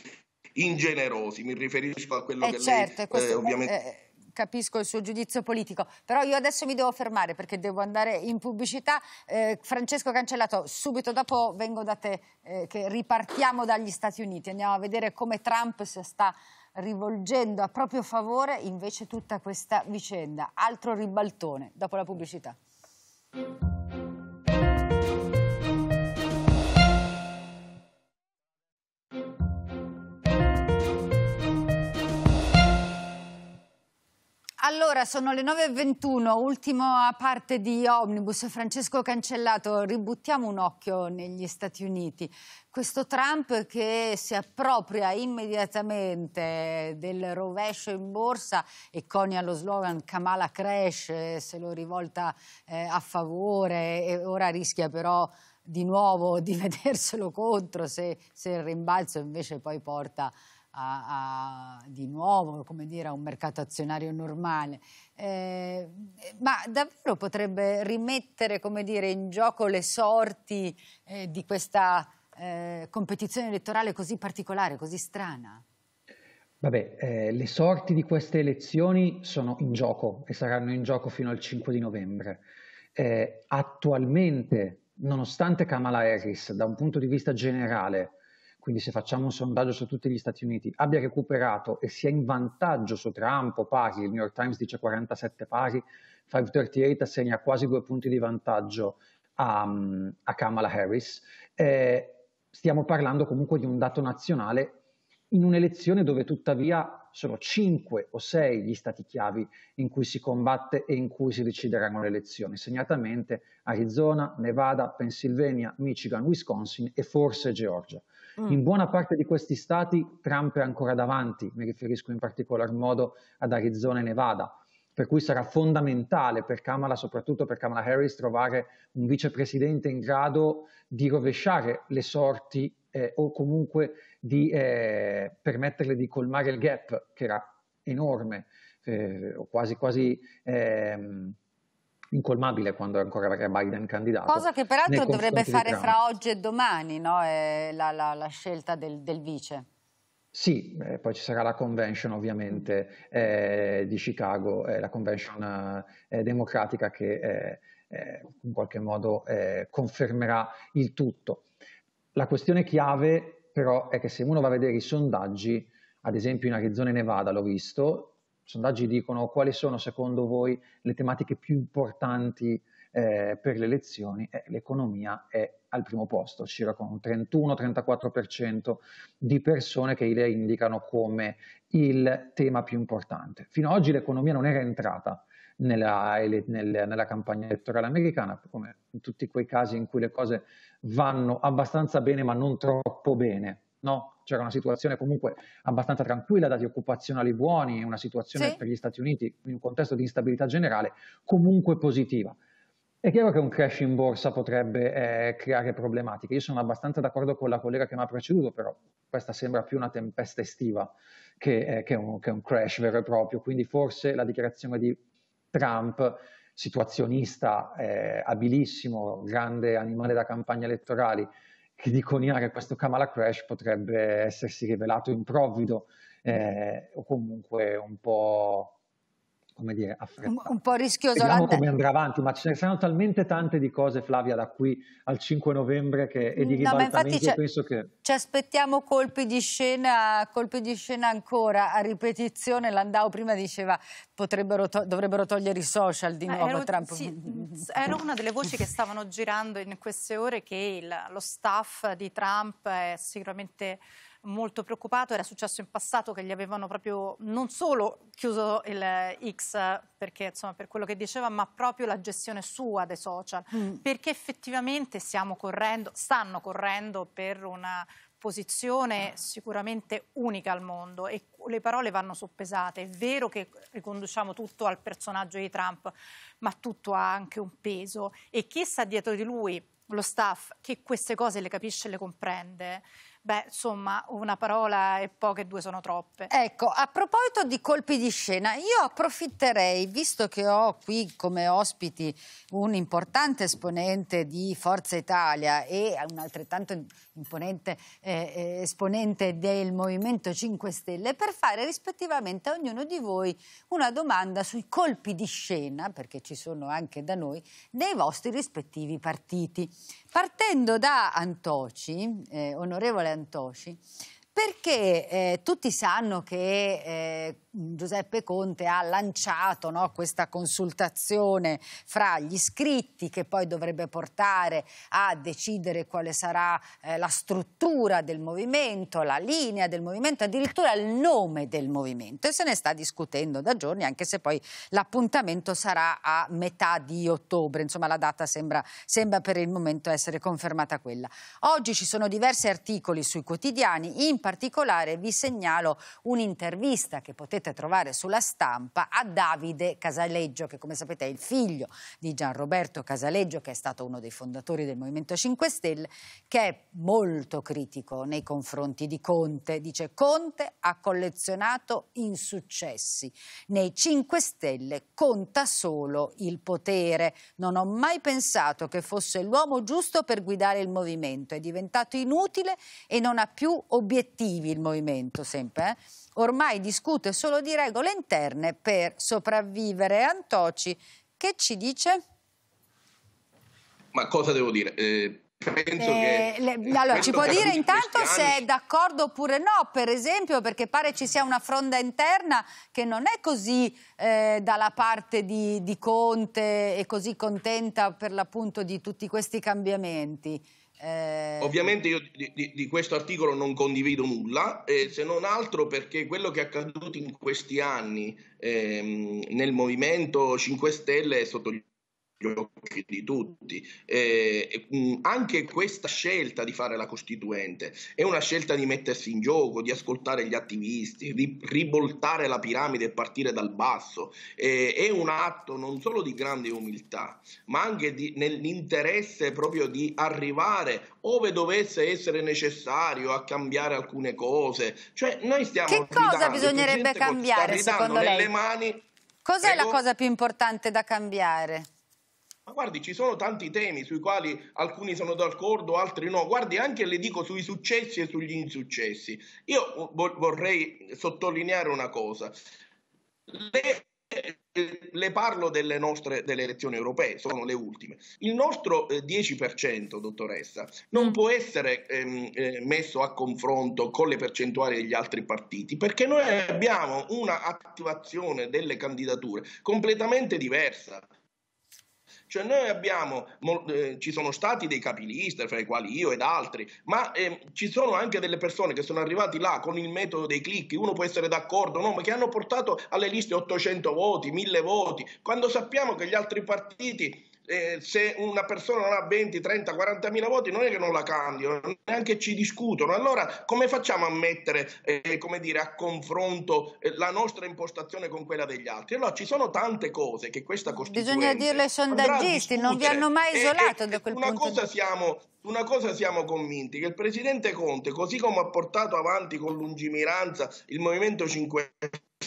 ingenerosi. Mi riferisco a quello eh, che certo, lei, questo, ovviamente capisco il suo giudizio politico, però io adesso mi devo fermare perché devo andare in pubblicità. Eh, Francesco Cancellato, subito dopo vengo da te, eh, che ripartiamo dagli Stati Uniti, andiamo a vedere come Trump si sta rivolgendo a proprio favore invece tutta questa vicenda. Altro ribaltone dopo la pubblicità. Allora, sono le 9.21, ultima parte di Omnibus. Francesco Cancellato, ributtiamo un occhio negli Stati Uniti. Questo Trump che si appropria immediatamente del rovescio in borsa e conia lo slogan Kamala Crash, eh, se lo rivolta eh, a favore e ora rischia però di nuovo di vederselo contro se, se il rimbalzo invece poi porta a a, a, di nuovo come dire, a un mercato azionario normale, eh, ma davvero potrebbe rimettere dire, in gioco le sorti eh, di questa eh, competizione elettorale così particolare, così strana? Vabbè, eh, le sorti di queste elezioni sono in gioco e saranno in gioco fino al 5 di novembre. Eh, attualmente, nonostante Kamala Harris, da un punto di vista generale, quindi se facciamo un sondaggio su tutti gli Stati Uniti, abbia recuperato e sia in vantaggio su Trump o pari, il New York Times dice 47 pari, 538 assegna quasi due punti di vantaggio a, a Kamala Harris, eh, stiamo parlando comunque di un dato nazionale in un'elezione dove tuttavia sono 5 o 6 gli stati chiavi in cui si combatte e in cui si decideranno le elezioni, segnatamente Arizona, Nevada, Pennsylvania, Michigan, Wisconsin e forse Georgia. Mm. In buona parte di questi stati Trump è ancora davanti, mi riferisco in particolar modo ad Arizona e Nevada, per cui sarà fondamentale per Kamala, soprattutto per Kamala Harris, trovare un vicepresidente in grado di rovesciare le sorti eh, o comunque di eh, permetterle di colmare il gap che era enorme, eh, quasi quasi... Ehm, incolmabile quando ancora Biden candidato. Cosa che peraltro dovrebbe fare fra oggi e domani no? è la, la, la, scelta del, del vice. Sì, eh, poi ci sarà la convention ovviamente eh, di Chicago, eh, la convention eh, democratica che eh, eh, in qualche modo confermerà il tutto. La questione chiave però è che se uno va a vedere i sondaggi, ad esempio in Arizona e Nevada l'ho visto, sondaggi dicono quali sono secondo voi le tematiche più importanti eh, per le elezioni, eh, l'economia è al primo posto, circa con un 31-34% di persone che le indicano come il tema più importante. Fino ad oggi l'economia non era entrata nella, nella, campagna elettorale americana, come in tutti quei casi in cui le cose vanno abbastanza bene ma non troppo bene. No? c'era una situazione comunque abbastanza tranquilla, dati occupazionali buoni, una situazione sì. per gli Stati Uniti in un contesto di instabilità generale comunque positiva. È chiaro che un crash in borsa potrebbe eh, creare problematiche. Io sono abbastanza d'accordo con la collega che mi ha preceduto, però questa sembra più una tempesta estiva che, eh, che, un, che un crash vero e proprio. Quindi forse la dichiarazione di Trump situazionista eh, abilissimo, grande animale da campagne elettorali, che dicono che questo Kamala Crash potrebbe essersi rivelato improvvido eh, o comunque un po' come dire, affrettata. Un, po' rischioso. Vediamo l'ante... come andrà avanti, ma ce ne saranno talmente tante di cose, Flavia, da qui al 5 novembre che, e di mm, ribaltamenti, no, penso che... Ci aspettiamo colpi di scena, colpi di scena ancora, a ripetizione. Landau prima diceva potrebbero to dovrebbero togliere i social di nuovo. ero, Trump. Sì, era una delle voci che stavano girando in queste ore che il, lo staff di Trump è sicuramente molto preoccupato, era successo in passato che gli avevano proprio non solo chiuso il eh, X perché, insomma, per quello che diceva, ma proprio la gestione sua dei social, mm. perché effettivamente stiamo correndo, stanno correndo per una posizione sicuramente unica al mondo e le parole vanno soppesate. È vero che riconduciamo tutto al personaggio di Trump, ma tutto ha anche un peso e chi sta dietro di lui, lo staff, che queste cose le capisce e le comprende, Beh, insomma, una parola e poche due sono troppe. Ecco, a proposito di colpi di scena, io approfitterei, visto che ho qui come ospiti un importante esponente di Forza Italia e un altrettanto imponente eh, eh, esponente del Movimento 5 Stelle, per fare rispettivamente a ognuno di voi una domanda sui colpi di scena, perché ci sono anche da noi, dei vostri rispettivi partiti. Partendo da Antoci, eh, onorevole Antoci, perché eh, tutti sanno che eh, Giuseppe Conte ha lanciato no, questa consultazione fra gli iscritti che poi dovrebbe portare a decidere quale sarà eh, la struttura del movimento, la linea del movimento, addirittura il nome del movimento e se ne sta discutendo da giorni anche se poi l'appuntamento sarà a metà di ottobre, insomma la data sembra, sembra per il momento essere confermata quella. Oggi ci sono diversi articoli sui quotidiani, in particolare vi segnalo un'intervista che potete trovare sulla stampa a Davide Casaleggio, che come sapete è il figlio di Gianroberto Casaleggio, che è stato uno dei fondatori del Movimento 5 Stelle, che è molto critico nei confronti di Conte. Dice Conte ha collezionato insuccessi. Nei 5 Stelle conta solo il potere. Non ho mai pensato che fosse l'uomo giusto per guidare il movimento. È diventato inutile e non ha più obiettivi obiettivi il movimento sempre, eh? ormai discute solo di regole interne per sopravvivere. Antoci, che ci dice? Ma cosa devo dire? Eh, penso eh, che, le, allora, ci può dire intanto se è d'accordo oppure no, per esempio, perché pare ci sia una fronda interna che non è così eh, dalla parte di, di Conte e così contenta per l'appunto di tutti questi cambiamenti. Eh... Ovviamente io di, di, di, questo articolo non condivido nulla, eh, se non altro perché quello che è accaduto in questi anni ehm, nel Movimento 5 Stelle è sotto gli gli occhi di tutti. Eh, anche questa scelta di fare la Costituente è una scelta di mettersi in gioco, di ascoltare gli attivisti, di rivoltare la piramide e partire dal basso. Eh, è un atto non solo di grande umiltà, ma anche di, nell'interesse proprio di arrivare, ove dovesse essere necessario, a cambiare alcune cose. Cioè, noi stiamo che ridando, cosa bisognerebbe cambiare, secondo lei? Mani, Cos'è la cosa più importante da cambiare? Ma guardi, ci sono tanti temi sui quali alcuni sono d'accordo, altri no. Guardi, anche le dico sui successi e sugli insuccessi. Io vorrei sottolineare una cosa. Le le parlo delle nostre delle elezioni europee, sono le ultime. Il nostro 10%, eh, dottoressa, non può essere ehm, eh, messo a confronto con le percentuali degli altri partiti, perché noi abbiamo una attivazione delle candidature completamente diversa. Cioè noi abbiamo, eh, ci sono stati dei capilista, fra i quali io ed altri, ma eh, ci sono anche delle persone che sono arrivati là con il metodo dei clicchi, uno può essere d'accordo, no, ma che hanno portato alle liste 800 voti, 1000 voti, quando sappiamo che gli altri partiti eh, se una persona non ha 20, 30, 40 mila voti non è che non la cambiano, neanche ci discutono. Allora come facciamo a mettere eh, come dire, a confronto eh, la nostra impostazione con quella degli altri? Allora ci sono tante cose che questa Costituzione... Bisogna dirlo ai sondaggisti, non vi hanno mai isolato e, da quel una punto cosa di... siamo, una cosa siamo convinti, che il Presidente Conte, così come ha portato avanti con lungimiranza il Movimento 5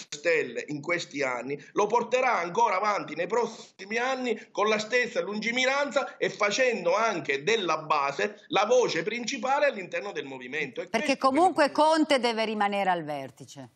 Stelle in questi anni, lo porterà ancora avanti nei prossimi anni con la stessa lungimiranza e facendo anche della base la voce principale all'interno del movimento. E Perché comunque Conte deve rimanere al vertice.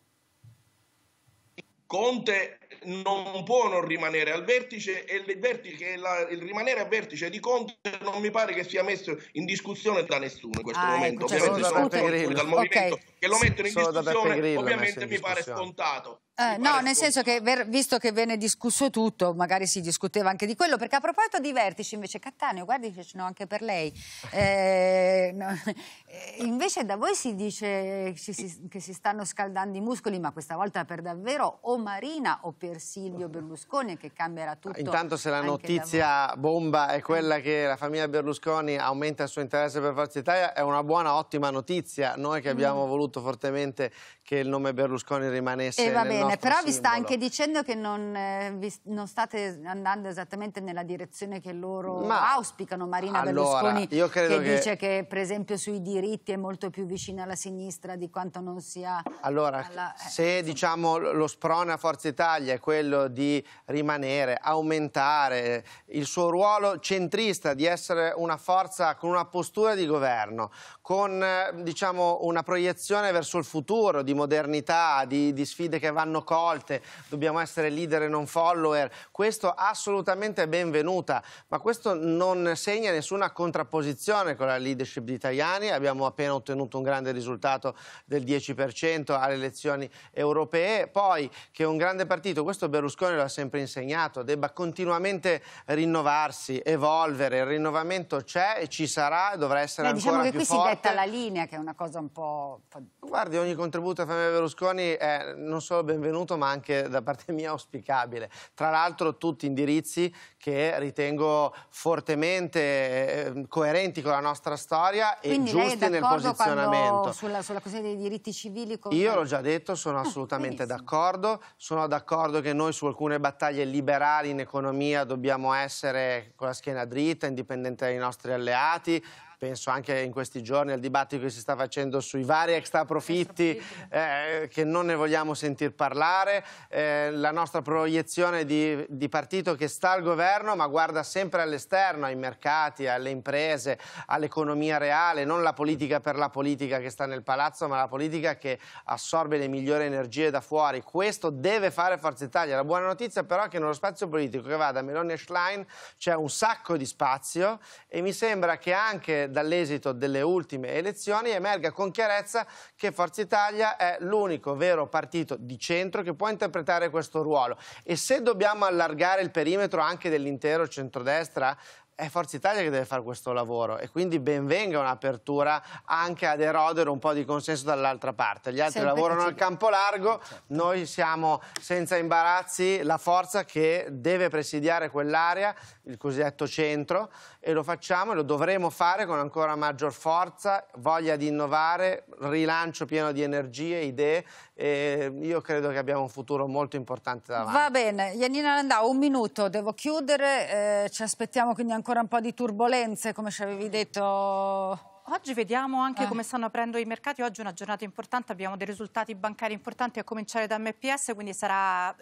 Conte non può non rimanere al vertice e il, vertice, la, il rimanere al vertice di Conte non mi pare che sia messo in discussione da nessuno in questo ah, momento. Ecco, cioè, ovviamente sono, sono dal movimento okay. che lo mettono in sono discussione, ovviamente in mi pare scontato. Eh, no, nel senso che visto che venne discusso tutto, magari si discuteva anche di quello, perché a proposito di vertici invece Cattaneo, guardi che ce n'ho anche per lei, eh, no, eh, invece da voi si dice si, che si stanno scaldando i muscoli, ma questa volta per davvero o Marina o per Silvio Berlusconi che cambierà tutto. Intanto se la notizia bomba è quella che la famiglia Berlusconi aumenta il suo interesse per Forza Italia, è una buona, ottima notizia, noi che mm. abbiamo mm. voluto fortemente che il nome Berlusconi rimanesse eh, nel bene, però simbolo. vi sta anche dicendo che non, eh, vi, non, state andando esattamente nella direzione che loro Ma, auspicano. Marina allora, Berlusconi che, che, dice che per esempio sui diritti è molto più vicina alla sinistra di quanto non sia... Allora, alla, eh, se insomma. diciamo lo sprone a Forza Italia è quello di rimanere, aumentare il suo ruolo centrista, di essere una forza con una postura di governo, con eh, diciamo, una proiezione verso il futuro, di modernità, di, di sfide che vanno vanno colte, dobbiamo essere leader e non follower, questo assolutamente è benvenuta, ma questo non segna nessuna contrapposizione con la leadership di italiani. abbiamo appena ottenuto un grande risultato del 10% alle elezioni europee, poi che un grande partito, questo Berlusconi lo ha sempre insegnato, debba continuamente rinnovarsi, evolvere, il rinnovamento c'è e ci sarà e dovrà essere Beh, diciamo ancora più forte. Diciamo che qui si detta la linea che è una cosa un po'... Guardi, ogni contributo a Famiglia Berlusconi è non solo benvenuto, benvenuto ma anche da parte mia auspicabile. Tra l'altro tutti indirizzi che ritengo fortemente ehm, coerenti con la nostra storia Quindi e giusti nel posizionamento. Sulla, sulla questione dei diritti civili? Con... Io l'ho già detto, sono ah, assolutamente ah, d'accordo. Sono d'accordo che noi su alcune battaglie liberali in economia dobbiamo essere con la schiena dritta, indipendente dai nostri alleati, penso anche in questi giorni al dibattito che si sta facendo sui vari extra profitti eh, che non ne vogliamo sentir parlare, eh, la nostra proiezione di, di, partito che sta al governo ma guarda sempre all'esterno, ai mercati, alle imprese, all'economia reale, non la politica per la politica che sta nel palazzo ma la politica che assorbe le migliori energie da fuori. Questo deve fare Forza Italia. La buona notizia però è che nello spazio politico che va da Meloni e Schlein c'è un sacco di spazio e mi sembra che anche dall'esito delle ultime elezioni emerga con chiarezza che Forza Italia è l'unico vero partito di centro che può interpretare questo ruolo. E se dobbiamo allargare il perimetro anche dell'intero centrodestra è Forza Italia che deve fare questo lavoro e quindi benvenga un'apertura anche ad erodere un po' di consenso dall'altra parte. Gli altri Sempre lavorano al campo largo, eh, certo. noi siamo senza imbarazzi la forza che deve presidiare quell'area, il cosiddetto centro, e lo facciamo e lo dovremo fare con ancora maggior forza, voglia di innovare, rilancio pieno di energie, idee e ehm, io credo che abbiamo un futuro molto importante davanti. Va bene, Iannina Landau, un minuto, devo chiudere, eh, ci aspettiamo quindi ancora un po' di turbulenze come ci avevi detto Oggi vediamo anche eh. come stanno aprendo i mercati, oggi è una giornata importante, abbiamo dei risultati bancari importanti a cominciare da MPS, quindi sarà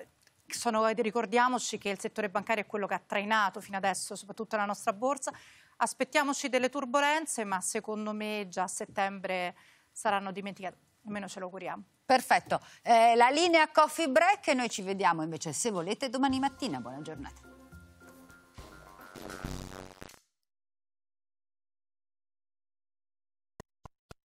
sono, ricordiamoci che il settore bancario è quello che ha trainato fino adesso, soprattutto la nostra borsa. Aspettiamoci delle turbulenze, ma secondo me già a settembre saranno dimenticate. Almeno ce lo curiamo. Perfetto. Eh, la linea coffee break e noi ci vediamo invece se volete domani mattina. Buona giornata.